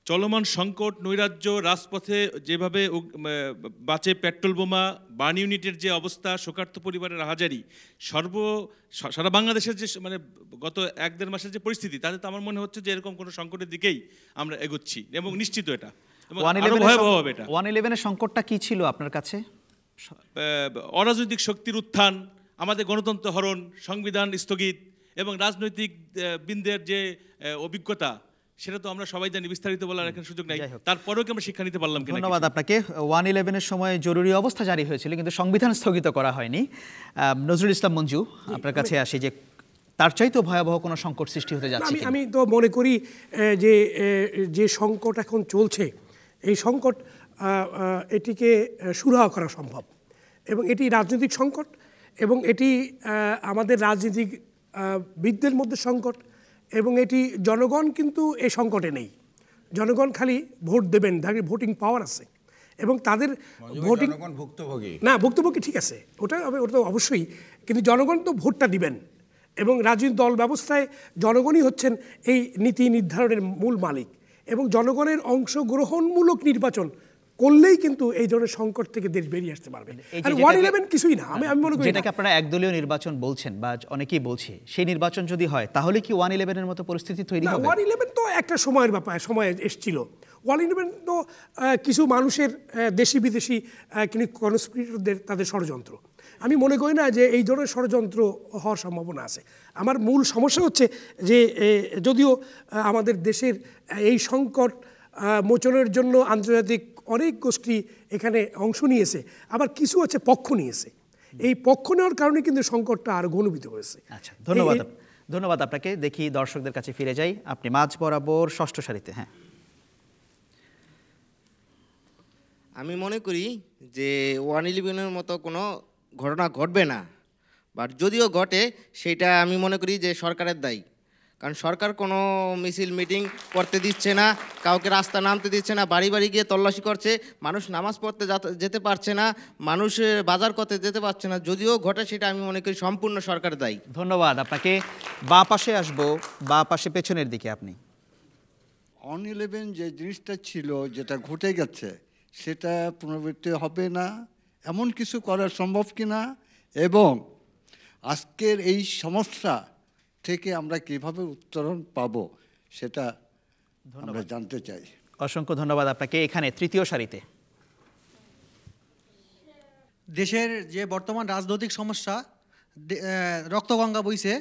চলমান সংকট নৈরাজ্য রাজপথে যেভাবে বাঁচে পেট্রোল বোমা বার্ন ইউনিটের যে অবস্থা শোকার্ত পরিবারের হাজারি সর্ব সারা বাংলাদেশের যে মানে গত এক দেড় মাসের যে পরিস্থিতি তাতে তো আমার মনে হচ্ছে যে এরকম কোনো সংকটের দিকেই আমরা এগোচ্ছি এবং নিশ্চিত এটা ওয়ান ইলেভেনের সংকটটা কি ছিল আপনার কাছে অরাজনৈতিক শক্তির উত্থান আমাদের গণতন্ত্র হরণ সংবিধান স্থগিত এবং রাজনৈতিক বিন্দের যে অভিজ্ঞতা সেটা তো আমরা সবাই জানি বিস্তারিত বলার এখানে সুযোগ নেই তারপরেও কি আমরা শিক্ষা নিতে পারলাম ধন্যবাদ আপনাকে ওয়ান ইলেভেনের সময় জরুরি অবস্থা জারি হয়েছিল কিন্তু সংবিধান স্থগিত করা হয়নি নজরুল ইসলাম মঞ্জু আপনার কাছে আসি যে তার চাইতেও ভয়াবহ কোনো সংকট সৃষ্টি হতে যাচ্ছে আমি তো মনে করি যে যে সংকট এখন চলছে এই সংকট এটিকে সুরাহ করা সম্ভব এবং এটি রাজনৈতিক সংকট এবং এটি আমাদের রাজনীতিক বিদ্যের মধ্যে সংকট এবং এটি জনগণ কিন্তু এই সংকটে নেই জনগণ খালি ভোট দেবেন তাদের ভোটিং পাওয়ার আছে এবং তাদের মানে ভোটিং ভুক্তভোগী না ভুক্তভোগী ঠিক আছে ওটা ওটা তো অবশ্যই কিন্তু জনগণ তো ভোটটা দিবেন এবং রাজনৈতিক দল ব্যবস্থায় জনগণই হচ্ছেন এই নীতি নির্ধারণের মূল মালিক এবং জনগণের অংশগ্রহণমূলক নির্বাচন করলেই কিন্তু এই ধরনের সংকট থেকে দেশ বেরিয়ে আসতে পারবে ওয়ান ইলেভেন কিছুই না আমি আমি মনে করি যেটাকে আপনারা একদলীয় নির্বাচন বলছেন বা অনেকেই বলছে সেই নির্বাচন যদি হয় তাহলে কি ওয়ান ইলেভেনের মতো পরিস্থিতি তৈরি হবে ওয়ান ইলেভেন তো একটা সময়ের ব্যাপার সময় এসছিল ওয়ান ইলেভেন তো কিছু মানুষের দেশি বিদেশি কিন্তু কনস্পিরেটরদের তাদের ষড়যন্ত্র আমি মনে করি না যে এই ধরনের ষড়যন্ত্র হওয়ার সম্ভাবনা আছে আমার মূল সমস্যা হচ্ছে যে যদিও আমাদের দেশের এই সংকট মোচনের জন্য আন্তর্জাতিক অনেক গোষ্ঠী এখানে অংশ নিয়েছে আবার কিছু আছে পক্ষ নিয়েছে এই পক্ষ নেওয়ার কারণে কিন্তু সংকটটা আর ঘনীভূত হয়েছে আচ্ছা ধন্যবাদ ধন্যবাদ আপনাকে দেখি দর্শকদের কাছে ফিরে যাই আপনি মাঝ বরাবর ষষ্ঠ সারিতে হ্যাঁ আমি মনে করি যে ওয়ান ইলেভেনের মতো কোনো ঘটনা ঘটবে না বাট যদিও ঘটে সেটা আমি মনে করি যে সরকারের দায়ী কারণ সরকার কোনো মিছিল মিটিং করতে দিচ্ছে না কাউকে রাস্তা নামতে দিচ্ছে না বাড়ি বাড়ি গিয়ে তল্লাশি করছে মানুষ নামাজ পড়তে যেতে পারছে না মানুষ বাজার করতে যেতে পারছে না যদিও ঘটে সেটা আমি মনে করি সম্পূর্ণ সরকার দায়ী ধন্যবাদ আপনাকে বা পাশে আসবো বা পাশে পেছনের দিকে আপনি অন ইলেভেন যে জিনিসটা ছিল যেটা ঘটে গেছে সেটা পুনরাবৃত্তি হবে না এমন কিছু করা সম্ভব কি না এবং আজকের এই সমস্যা থেকে আমরা কিভাবে উত্তরণ পাব সেটা আমরা জানতে চাই অসংখ্য ধন্যবাদ আপনাকে এখানে তৃতীয় সারিতে দেশের যে বর্তমান রাজনৈতিক সমস্যা রক্তগঙ্গা বইছে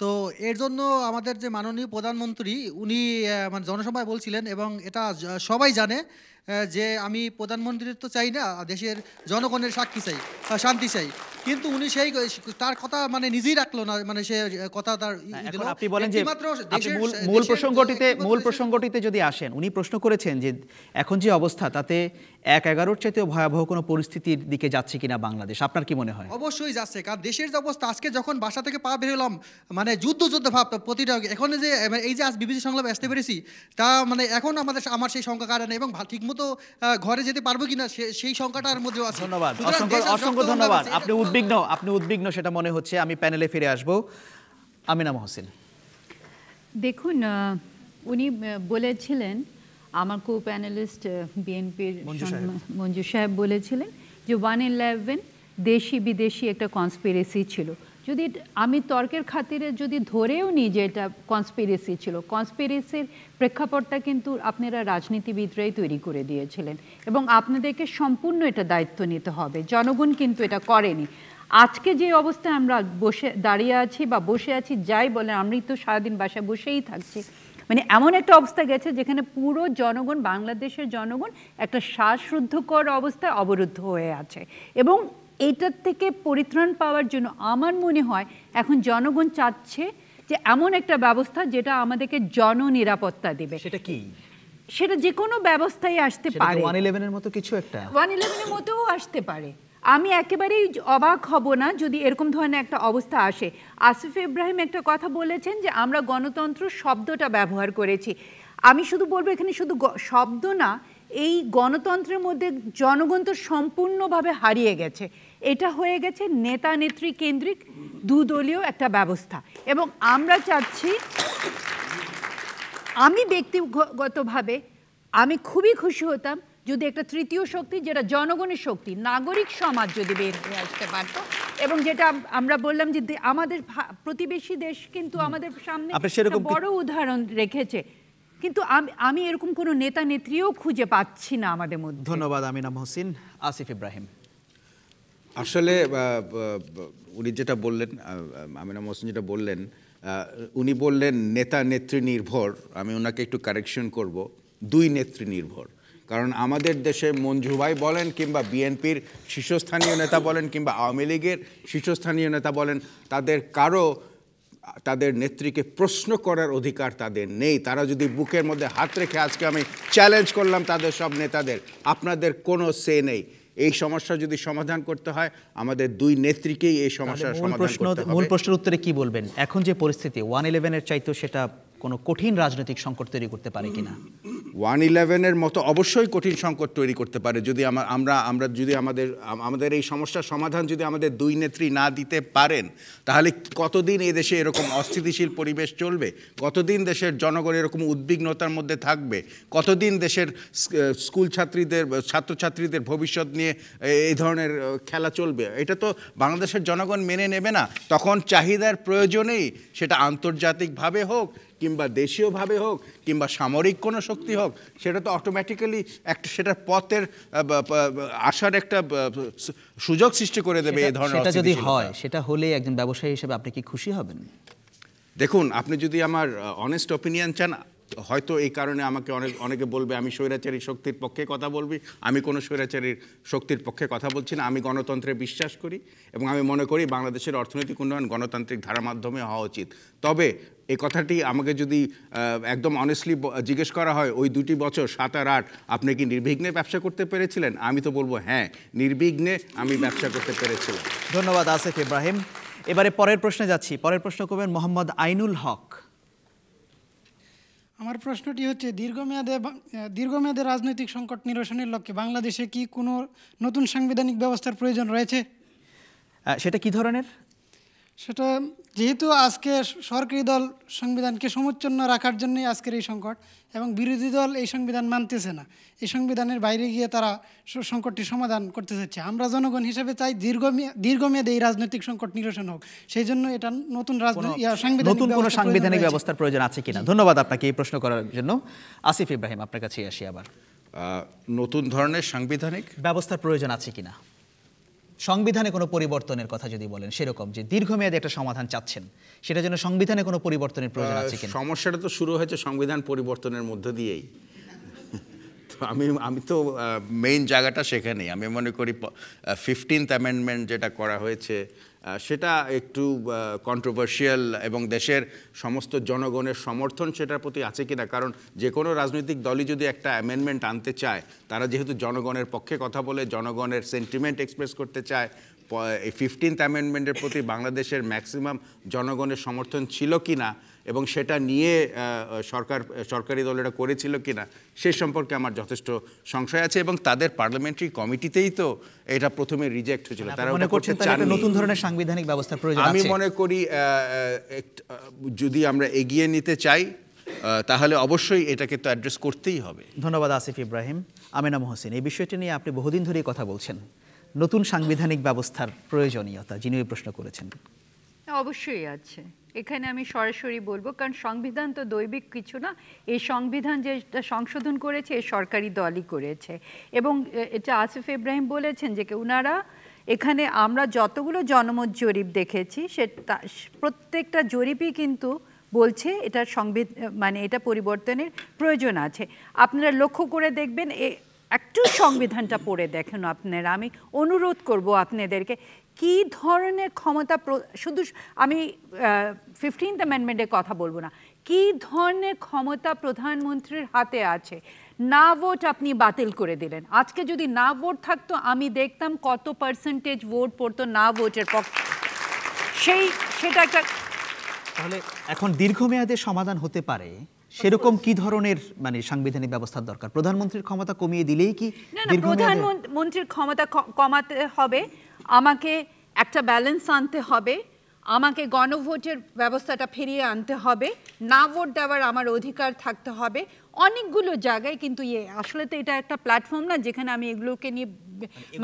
তো এর জন্য আমাদের যে মাননীয় প্রধানমন্ত্রী উনি মানে জনসভায় বলছিলেন এবং এটা সবাই জানে হ্যাঁ, যে আমি প্রধানমন্ত্রীর তো চাই না দেশের জনগণের সাক্ষী চাই শান্তি চাই কিন্তু উনি সেই তার কথা মানে নিজেই রাখলো না মানে সে কথা তার আপনি বলেন যে মূল প্রসঙ্গটিতে মূল প্রসঙ্গটিতে যদি আসেন উনি প্রশ্ন করেছেন যে এখন যে অবস্থা তাতে এক এগারোর চাইতেও ভয়াবহ কোনো পরিস্থিতির দিকে যাচ্ছে কিনা বাংলাদেশ আপনার কি মনে হয় অবশ্যই যাচ্ছে কারণ দেশের যে অবস্থা আজকে যখন বাসা থেকে পা বের হলাম মানে যুদ্ধ যুদ্ধ ভাব প্রতিটা এখন যে এই যে আজ বিবিসি সংলাপ আসতে পেরেছি তা মানে এখন আমাদের আমার সেই সংখ্যা কারণে এবং ঠিকমতো মতো ঘরে যেতে পারবো কিনা সেই সংখ্যাটার মধ্যে আছে ধন্যবাদ অসংখ্য অসংখ্য ধন্যবাদ আপনি উদ্বিগ্ন আপনি উদ্বিগ্ন সেটা মনে হচ্ছে আমি প্যানেলে ফিরে আসব আমিনা মহসিন দেখুন উনি বলেছিলেন আমার কো প্যানেলিস্ট বিএনপির মঞ্জু সাহেব বলেছিলেন যে ওয়ান ইলেভেন দেশি বিদেশি একটা কনস্পিরেসি ছিল যদি আমি তর্কের খাতিরে যদি ধরেও নিই যে এটা কনস্পিরেসি ছিল কনস্পিরেসির প্রেক্ষাপটটা কিন্তু আপনারা রাজনীতিবিদরাই তৈরি করে দিয়েছিলেন এবং আপনাদেরকে সম্পূর্ণ এটা দায়িত্ব নিতে হবে জনগণ কিন্তু এটা করেনি আজকে যে অবস্থায় আমরা বসে দাঁড়িয়ে আছি বা বসে আছি যাই বলেন আমি তো সারাদিন বাসায় বসেই থাকছি মানে এমন একটা অবস্থা গেছে যেখানে পুরো জনগণ বাংলাদেশের জনগণ একটা শ্বাসরুদ্ধকর অবস্থায় অবরুদ্ধ হয়ে আছে এবং এটার থেকে পরিত্রাণ পাওয়ার জন্য আমার মনে হয় এখন জনগণ চাচ্ছে যে এমন একটা ব্যবস্থা যেটা আমাদেরকে জননিরাপত্তা দেবে সেটা কি সেটা যে কোনো ব্যবস্থায় আসতে পারে ওয়ান ইলেভেনের মতো কিছু একটা ওয়ান ইলেভেনের মতোও আসতে পারে আমি একেবারেই অবাক হব না যদি এরকম ধরনের একটা অবস্থা আসে আসিফ ইব্রাহিম একটা কথা বলেছেন যে আমরা গণতন্ত্র শব্দটা ব্যবহার করেছি আমি শুধু বলবো এখানে শুধু শব্দ না এই গণতন্ত্রের মধ্যে জনগণ তো সম্পূর্ণভাবে হারিয়ে গেছে এটা হয়ে গেছে নেতা নেত্রী কেন্দ্রিক দুদলীয় একটা ব্যবস্থা এবং আমরা চাচ্ছি আমি ব্যক্তিগতভাবে আমি খুবই খুশি হতাম যদি একটা তৃতীয় শক্তি যেটা জনগণের শক্তি নাগরিক সমাজ যদি বের হয়ে আসতে পারত এবং যেটা আমরা বললাম যে আমাদের প্রতিবেশী দেশ কিন্তু আমাদের সামনে বড় উদাহরণ রেখেছে কিন্তু আমি আমি এরকম কোনো নেতা নেত্রীও খুঁজে পাচ্ছি না আমাদের মধ্যে ধন্যবাদ আমিনা মহসিন আসিফ ইব্রাহিম আসলে উনি যেটা বললেন আমিনা মোহসেন যেটা বললেন উনি বললেন নেতা নেত্রী নির্ভর আমি ওনাকে একটু কারেকশন করব দুই নেত্রী নির্ভর কারণ আমাদের দেশে মঞ্জু ভাই বলেন কিংবা বিএনপির শীর্ষস্থানীয় নেতা বলেন কিংবা আওয়ামী লীগের শীর্ষস্থানীয় নেতা বলেন তাদের কারো তাদের নেত্রীকে প্রশ্ন করার অধিকার তাদের নেই তারা যদি বুকের মধ্যে হাত রেখে আজকে আমি চ্যালেঞ্জ করলাম তাদের সব নেতাদের আপনাদের কোনো সে নেই এই সমস্যা যদি সমাধান করতে হয় আমাদের দুই নেত্রীকেই এই সমস্যার সমাধান করতে হবে মূল প্রশ্নের উত্তরে কি বলবেন এখন যে পরিস্থিতি ওয়ান ইলেভেনের চাইতেও সেটা কোনো কঠিন রাজনৈতিক সংকট তৈরি করতে পারে কিনা ওয়ান ইলেভেনের মতো অবশ্যই কঠিন সংকট তৈরি করতে পারে যদি আমরা আমরা যদি আমাদের আমাদের এই সমস্যার সমাধান যদি আমাদের দুই নেত্রী না দিতে পারেন তাহলে কতদিন এই দেশে এরকম অস্থিতিশীল পরিবেশ চলবে কতদিন দেশের জনগণ এরকম উদ্বিগ্নতার মধ্যে থাকবে কতদিন দেশের স্কুল ছাত্রীদের ছাত্রছাত্রীদের ভবিষ্যৎ নিয়ে এই ধরনের খেলা চলবে এটা তো বাংলাদেশের জনগণ মেনে নেবে না তখন চাহিদার প্রয়োজনেই সেটা আন্তর্জাতিকভাবে হোক কিংবা দেশীয়ভাবে হোক কিংবা সামরিক কোনো শক্তি হোক সেটা তো অটোমেটিক্যালি একটা সেটা পথের আসার একটা সুযোগ সৃষ্টি করে দেবে এই ধরনের সেটা যদি হয় সেটা হলে একজন ব্যবসায়ী হিসেবে আপনি কি খুশি হবেন দেখুন আপনি যদি আমার অনেস্ট অপিনিয়ন চান হয়তো এই কারণে আমাকে অনেক অনেকে বলবে আমি স্বৈরাচারী শক্তির পক্ষে কথা বলবি আমি কোনো স্বৈরাচারীর শক্তির পক্ষে কথা বলছি না আমি গণতন্ত্রে বিশ্বাস করি এবং আমি মনে করি বাংলাদেশের অর্থনৈতিক উন্নয়ন গণতান্ত্রিক ধারা মাধ্যমে হওয়া উচিত তবে এই কথাটি আমাকে যদি একদম অনেস্টলি জিজ্ঞেস করা হয় ওই দুটি বছর সাত আর আট আপনি কি নির্বিঘ্নে ব্যবসা করতে পেরেছিলেন আমি তো বলবো হ্যাঁ নির্বিঘ্নে আমি ব্যবসা করতে পেরেছিলাম ধন্যবাদ আসেফ ইব্রাহিম এবারে পরের প্রশ্নে যাচ্ছি পরের প্রশ্ন করবেন মোহাম্মদ আইনুল হক আমার প্রশ্নটি হচ্ছে দীর্ঘমেয়াদে দীর্ঘমেয়াদে রাজনৈতিক সংকট নিরসনের লক্ষ্যে বাংলাদেশে কি কোনো নতুন সাংবিধানিক ব্যবস্থার প্রয়োজন রয়েছে সেটা কি ধরনের সেটা যেহেতু আজকে সরকারি দল সংবিধানকে সমুচ্ছন্ন রাখার জন্যই আজকের এই সংকট এবং বিরোধী দল এই সংবিধান মানতেছে না এই সংবিধানের বাইরে গিয়ে তারা সংকটটি সমাধান করতে চাচ্ছে আমরা জনগণ হিসেবে চাই দীর্ঘমেয়াদ দীর্ঘমেয়াদে এই রাজনৈতিক সংকট নিরসন হোক সেই জন্য এটা নতুন নতুন কোনো সাংবিধানিক ব্যবস্থার প্রয়োজন আছে কিনা ধন্যবাদ আপনাকে এই প্রশ্ন করার জন্য আসিফ ইব্রাহিম আপনার কাছে আসি আবার নতুন ধরনের সাংবিধানিক ব্যবস্থার প্রয়োজন আছে কিনা সংবিধানে কোনো পরিবর্তনের কথা যদি বলেন সেরকম যে দীর্ঘমেয়াদে একটা সমাধান চাচ্ছেন সেটা জন্য সংবিধানে কোনো পরিবর্তনের প্রয়োজন আছে সমস্যাটা তো শুরু হয়েছে সংবিধান পরিবর্তনের মধ্য দিয়েই [laughs] আমি আমি তো মেইন জায়গাটা সেখানেই আমি মনে করি ফিফটিন্থ অ্যামেন্ডমেন্ট যেটা করা হয়েছে সেটা একটু কন্ট্রোভার্সিয়াল এবং দেশের সমস্ত জনগণের সমর্থন সেটার প্রতি আছে কিনা কারণ যে কোনো রাজনৈতিক দলই যদি একটা অ্যামেন্ডমেন্ট আনতে চায় তারা যেহেতু জনগণের পক্ষে কথা বলে জনগণের সেন্টিমেন্ট এক্সপ্রেস করতে চায় এই ফিফটিন্থ অ্যামেন্ডমেন্টের প্রতি বাংলাদেশের ম্যাক্সিমাম জনগণের সমর্থন ছিল কি না এবং সেটা নিয়ে সরকার সরকারি দল এটা করেছিল কি না সে সম্পর্কে আমার যথেষ্ট সংশয় আছে এবং তাদের পার্লামেন্টারি কমিটিতেই তো এটা প্রথমে রিজেক্ট হয়েছিল তারা মনে করছে নতুন ধরনের সাংবিধানিক ব্যবস্থা প্রয়োজন আমি মনে করি যদি আমরা এগিয়ে নিতে চাই তাহলে অবশ্যই এটাকে তো অ্যাড্রেস করতেই হবে ধন্যবাদ আসিফ ইব্রাহিম আমেনা মোহসিন এই বিষয়টি নিয়ে আপনি বহুদিন ধরেই কথা বলছেন নতুন সাংবিধানিক ব্যবস্থার প্রয়োজনীয়তা যিনি ওই প্রশ্ন করেছেন অবশ্যই আছে এখানে আমি সরাসরি বলবো কারণ সংবিধান তো দৈবিক কিছু না এই সংবিধান যেটা সংশোধন করেছে এই সরকারি দলই করেছে এবং এটা আসিফ ইব্রাহিম বলেছেন যে উনারা এখানে আমরা যতগুলো জনমত জরিপ দেখেছি সে প্রত্যেকটা জরিপই কিন্তু বলছে এটা সংবিধ মানে এটা পরিবর্তনের প্রয়োজন আছে আপনারা লক্ষ্য করে দেখবেন একটু সংবিধানটা পড়ে দেখেন আপনারা আমি অনুরোধ করব আপনাদেরকে কি ধরনের ক্ষমতা শুধু আমি ফিফটিন্থ অ্যামেন্ডমেন্টের কথা বলবো না কি ধরনের ক্ষমতা প্রধানমন্ত্রীর হাতে আছে না ভোট আপনি বাতিল করে দিলেন আজকে যদি না ভোট থাকতো আমি দেখতাম কত পার্সেন্টেজ ভোট পড়তো না ভোটের পক্ষে সেই সেটা একটা তাহলে এখন দীর্ঘমেয়াদে সমাধান হতে পারে সেরকম কি ধরনের মানে সাংবিধানিক ব্যবস্থার দরকার প্রধানমন্ত্রীর ক্ষমতা কমিয়ে দিলেই কি প্রধানমন্ত্রীর ক্ষমতা কমাতে হবে আমাকে একটা ব্যালেন্স আনতে হবে আমাকে গণভোটের ব্যবস্থাটা ফিরিয়ে আনতে হবে না ভোট দেওয়ার আমার অধিকার থাকতে হবে অনেকগুলো জায়গায় কিন্তু ইয়ে আসলে তো এটা একটা প্ল্যাটফর্ম না যেখানে আমি এগুলোকে নিয়ে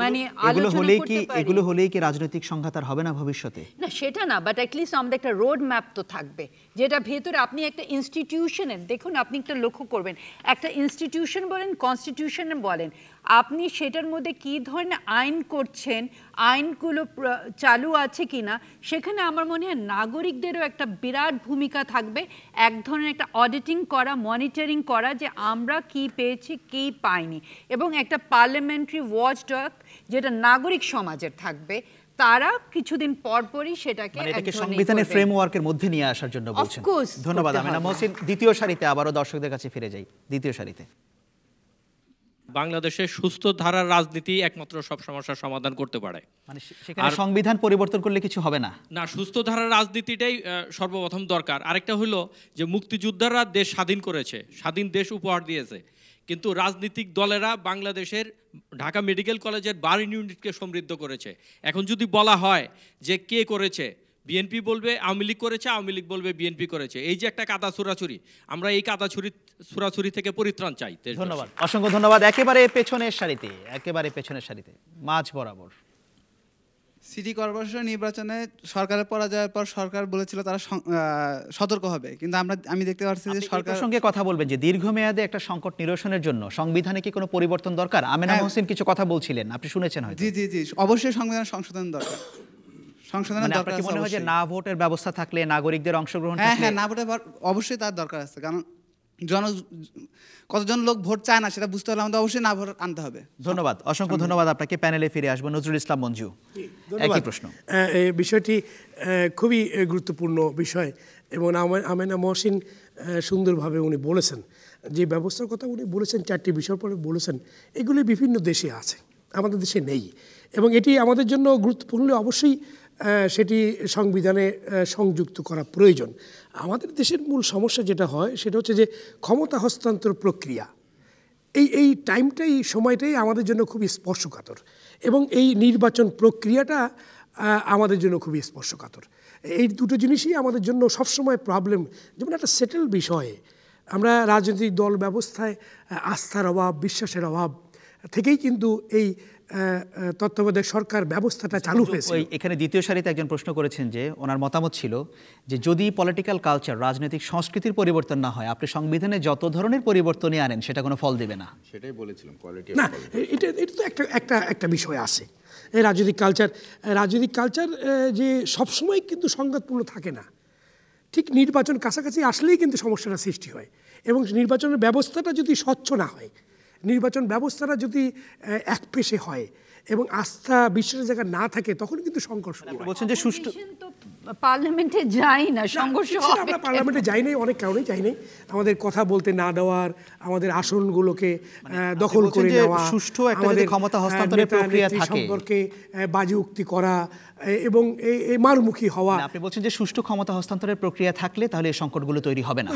মানে এগুলো হলেই কি এগুলো হলেই কি রাজনৈতিক সংঘাত আর হবে না ভবিষ্যতে না সেটা না বাট অ্যাটলিস্ট আমাদের একটা রোড ম্যাপ তো থাকবে যেটা ভেতরে আপনি একটা ইনস্টিটিউশনের দেখুন আপনি একটা লক্ষ্য করবেন একটা ইনস্টিটিউশন বলেন কনস্টিটিউশন বলেন আপনি সেটার মধ্যে কি ধরনের আইন করছেন আইনগুলো চালু আছে কি না সেখানে আমার মনে হয় নাগরিকদেরও একটা বিরাট ভূমিকা থাকবে এক ধরনের একটা অডিটিং করা মনিটরিং করা যে আমরা কি পেয়েছি কি পাইনি এবং একটা পার্লামেন্টারি ওয়াচ ডক যেটা নাগরিক সমাজের থাকবে তারা কিছুদিন পর পরই সেটাকে মানে এটাকে সংবিধানের ফ্রেমওয়ার্কের মধ্যে নিয়ে আসার জন্য বলছেন ধন্যবাদ আমিনা মহসিন দ্বিতীয় সারিতে আবারও দর্শকদের কাছে ফিরে যাই দ্বিতীয় সারিতে বাংলাদেশে সুস্থ ধারার রাজনীতি একমাত্র সব সমস্যার সমাধান করতে পারে মানে সংবিধান পরিবর্তন করলে কিছু হবে না না সুস্থ ধারার রাজনীতিটাই সর্বপ্রথম দরকার আরেকটা হলো যে মুক্তিযোদ্ধারা দেশ স্বাধীন করেছে স্বাধীন দেশ উপহার দিয়েছে কিন্তু রাজনৈতিক দলেরা বাংলাদেশের ঢাকা মেডিকেল কলেজের বার ইউনিটকে সমৃদ্ধ করেছে এখন যদি বলা হয় যে কে করেছে বিএনপি বলবে আওয়ামী লীগ করেছে আওয়ামী লীগ বলবে বিএনপি করেছে এই যে একটা কাদা ছুরাছুরি আমরা এই কাদা ছুরি ছুরাছুরি থেকে পরিত্রাণ চাই ধন্যবাদ অসংখ্য ধন্যবাদ একেবারে পেছনের সারিতে একেবারে পেছনের সারিতে মাঝ বরাবর সিটি কর্পোরেশন নির্বাচনে সরকারের পরাজয়ের পর সরকার বলেছিল তারা সতর্ক হবে কিন্তু আমরা আমি দেখতে পাচ্ছি যে সরকার সঙ্গে কথা বলবেন যে দীর্ঘমেয়াদে একটা সংকট নিরসনের জন্য সংবিধানে কি কোনো পরিবর্তন দরকার আমেনা হোসেন হ্যাঁ। কিছু কথা বলছিলেন আপনি শুনেছেন হয়তো জি জি জি অবশ্যই সংবিধান সংশোধন দরকার মানে ভোটের ব্যবস্থা থাকলে নাগরিকদের অংশগ্রহণ হ্যাঁ হ্যাঁ না ভোটের অবশ্যই তার দরকার আছে কারণ জন কতজন লোক ভোট চায় না সেটা বুঝতে হলে আমাদের অবশ্যই না ভোট আনতে হবে ধন্যবাদ অসংখ্য ধন্যবাদ আপনাকে প্যানেলে ফিরে আসবো নজরুল ইসলাম মঞ্জু একই প্রশ্ন বিষয়টি খুবই গুরুত্বপূর্ণ বিষয় এবং আমেনা মহসিন সুন্দরভাবে উনি বলেছেন যে ব্যবস্থার কথা উনি বলেছেন চারটি বিষয়ের পরে বলেছেন এগুলি বিভিন্ন দেশে আছে আমাদের দেশে নেই এবং এটি আমাদের জন্য গুরুত্বপূর্ণ অবশ্যই সেটি সংবিধানে সংযুক্ত করা প্রয়োজন আমাদের দেশের মূল সমস্যা যেটা হয় সেটা হচ্ছে যে ক্ষমতা হস্তান্তর প্রক্রিয়া এই এই টাইমটাই সময়টাই আমাদের জন্য খুবই স্পর্শকাতর এবং এই নির্বাচন প্রক্রিয়াটা আমাদের জন্য খুবই স্পর্শকাতর এই দুটো জিনিসই আমাদের জন্য সবসময় প্রবলেম যেমন একটা সেটেল বিষয়ে আমরা রাজনৈতিক দল ব্যবস্থায় আস্থার অভাব বিশ্বাসের অভাব থেকেই কিন্তু এই তত্ত্বাবধায়ক সরকার ব্যবস্থাটা চালু হয়েছে এখানে দ্বিতীয় সারিতে একজন প্রশ্ন করেছেন যে ওনার মতামত ছিল যে যদি পলিটিক্যাল কালচার রাজনৈতিক সংস্কৃতির পরিবর্তন না হয় আপনি সংবিধানে যত ধরনের পরিবর্তনই আনেন সেটা কোনো ফল দেবে না সেটাই বলেছিলাম না এটা এটা তো একটা একটা একটা বিষয় আছে এই রাজনৈতিক কালচার রাজনৈতিক কালচার যে সবসময় কিন্তু সংঘাতপূর্ণ থাকে না ঠিক নির্বাচন কাছাকাছি আসলেই কিন্তু সমস্যাটা সৃষ্টি হয় এবং নির্বাচনের ব্যবস্থাটা যদি স্বচ্ছ না হয় নির্বাচন ব্যবস্থাটা যদি এক পেশে হয় এবং আস্থা বিশ্বাসের জায়গা না থাকে তখন কিন্তু সংকট মানে বলছেন যে সুষ্ঠু পার্লামেন্টে যাই না সংঘর্ষ আমরা পার্লামেন্টে যাই নাই অনেক কারণে যাই নাই আমাদের কথা বলতে না দেওয়ার আমাদের আসনগুলোকে মানে দখল করে নেওয়া সুষ্ঠু আমাদের ক্ষমতা হস্তান্তরের প্রক্রিয়া থাকে সম্পর্কে বাজে উক্তি করা এবং এই মারমুখী হওয়া আপনি বলছেন যে সুষ্ঠু ক্ষমতা হস্তান্তরের প্রক্রিয়া থাকলে তাহলে এই সংকটগুলো তৈরি হবে না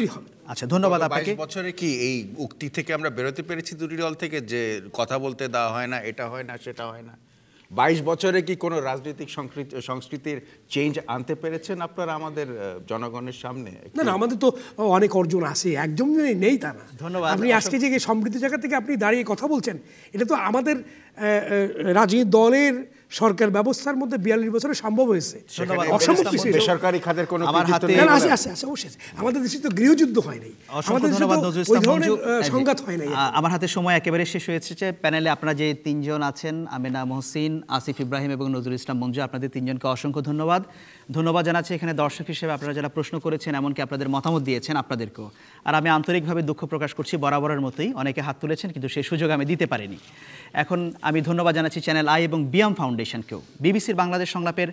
আচ্ছা ধন্যবাদ আপনাকে বছরে কি এই উক্তি থেকে আমরা বেরোতে পেরেছি দুটি দল থেকে যে কথা বলতে দেওয়া হয় না এটা হয় না সেটা হয় না বাইশ বছরে কি কোনো রাজনৈতিক সংস্কৃতির চেঞ্জ আনতে পেরেছেন আপনারা আমাদের জনগণের সামনে না না আমাদের তো অনেক অর্জন আছে একদম নেই তা না ধন্যবাদ আপনি আজকে যে সমৃদ্ধ জায়গা থেকে আপনি দাঁড়িয়ে কথা বলছেন এটা তো আমাদের রাজনীতি দলের সরকার ব্যবস্থার মধ্যে বিয়াল্লিশ বছরে সম্ভব হয়েছে অসম্ভব কিছু বেসরকারি খাতের কোনো আছে আছে আছে অবশ্যই আমাদের দেশে তো গৃহযুদ্ধ হয় নাই আমাদের দেশে ওই ধরনের সংঘাত হয় নাই আমার হাতে সময় একেবারে শেষ হয়েছে যে প্যানেলে আপনারা যে তিনজন আছেন আমেনা মহসিন আসিফ ইব্রাহিম এবং নজরুল ইসলাম মঞ্জু আপনাদের তিনজনকে অসংখ্য ধন্যবাদ ধন্যবাদ জানাচ্ছি এখানে দর্শক হিসেবে আপনারা যারা প্রশ্ন করেছেন এমনকি আপনাদের মতামত দিয়েছেন আপনাদেরকেও আর আমি আন্তরিকভাবে দুঃখ প্রকাশ করছি বরাবরের মতোই অনেকে হাত তুলেছেন কিন্তু সেই সুযোগ আমি দিতে পারিনি এখন আমি ধন্যবাদ জানাচ্ছি চ্যানেল আই এবং বিয়াম ফাউন্ডেশনকেও বিবিসির বাংলাদেশ সংলাপের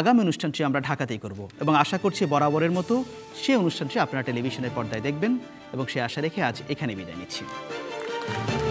আগামী অনুষ্ঠানটি আমরা ঢাকাতেই করব এবং আশা করছি বরাবরের মতো সে অনুষ্ঠানটি আপনারা টেলিভিশনের পর্দায় দেখবেন এবং সে আশা রেখে আজ এখানে বিদায় নিচ্ছি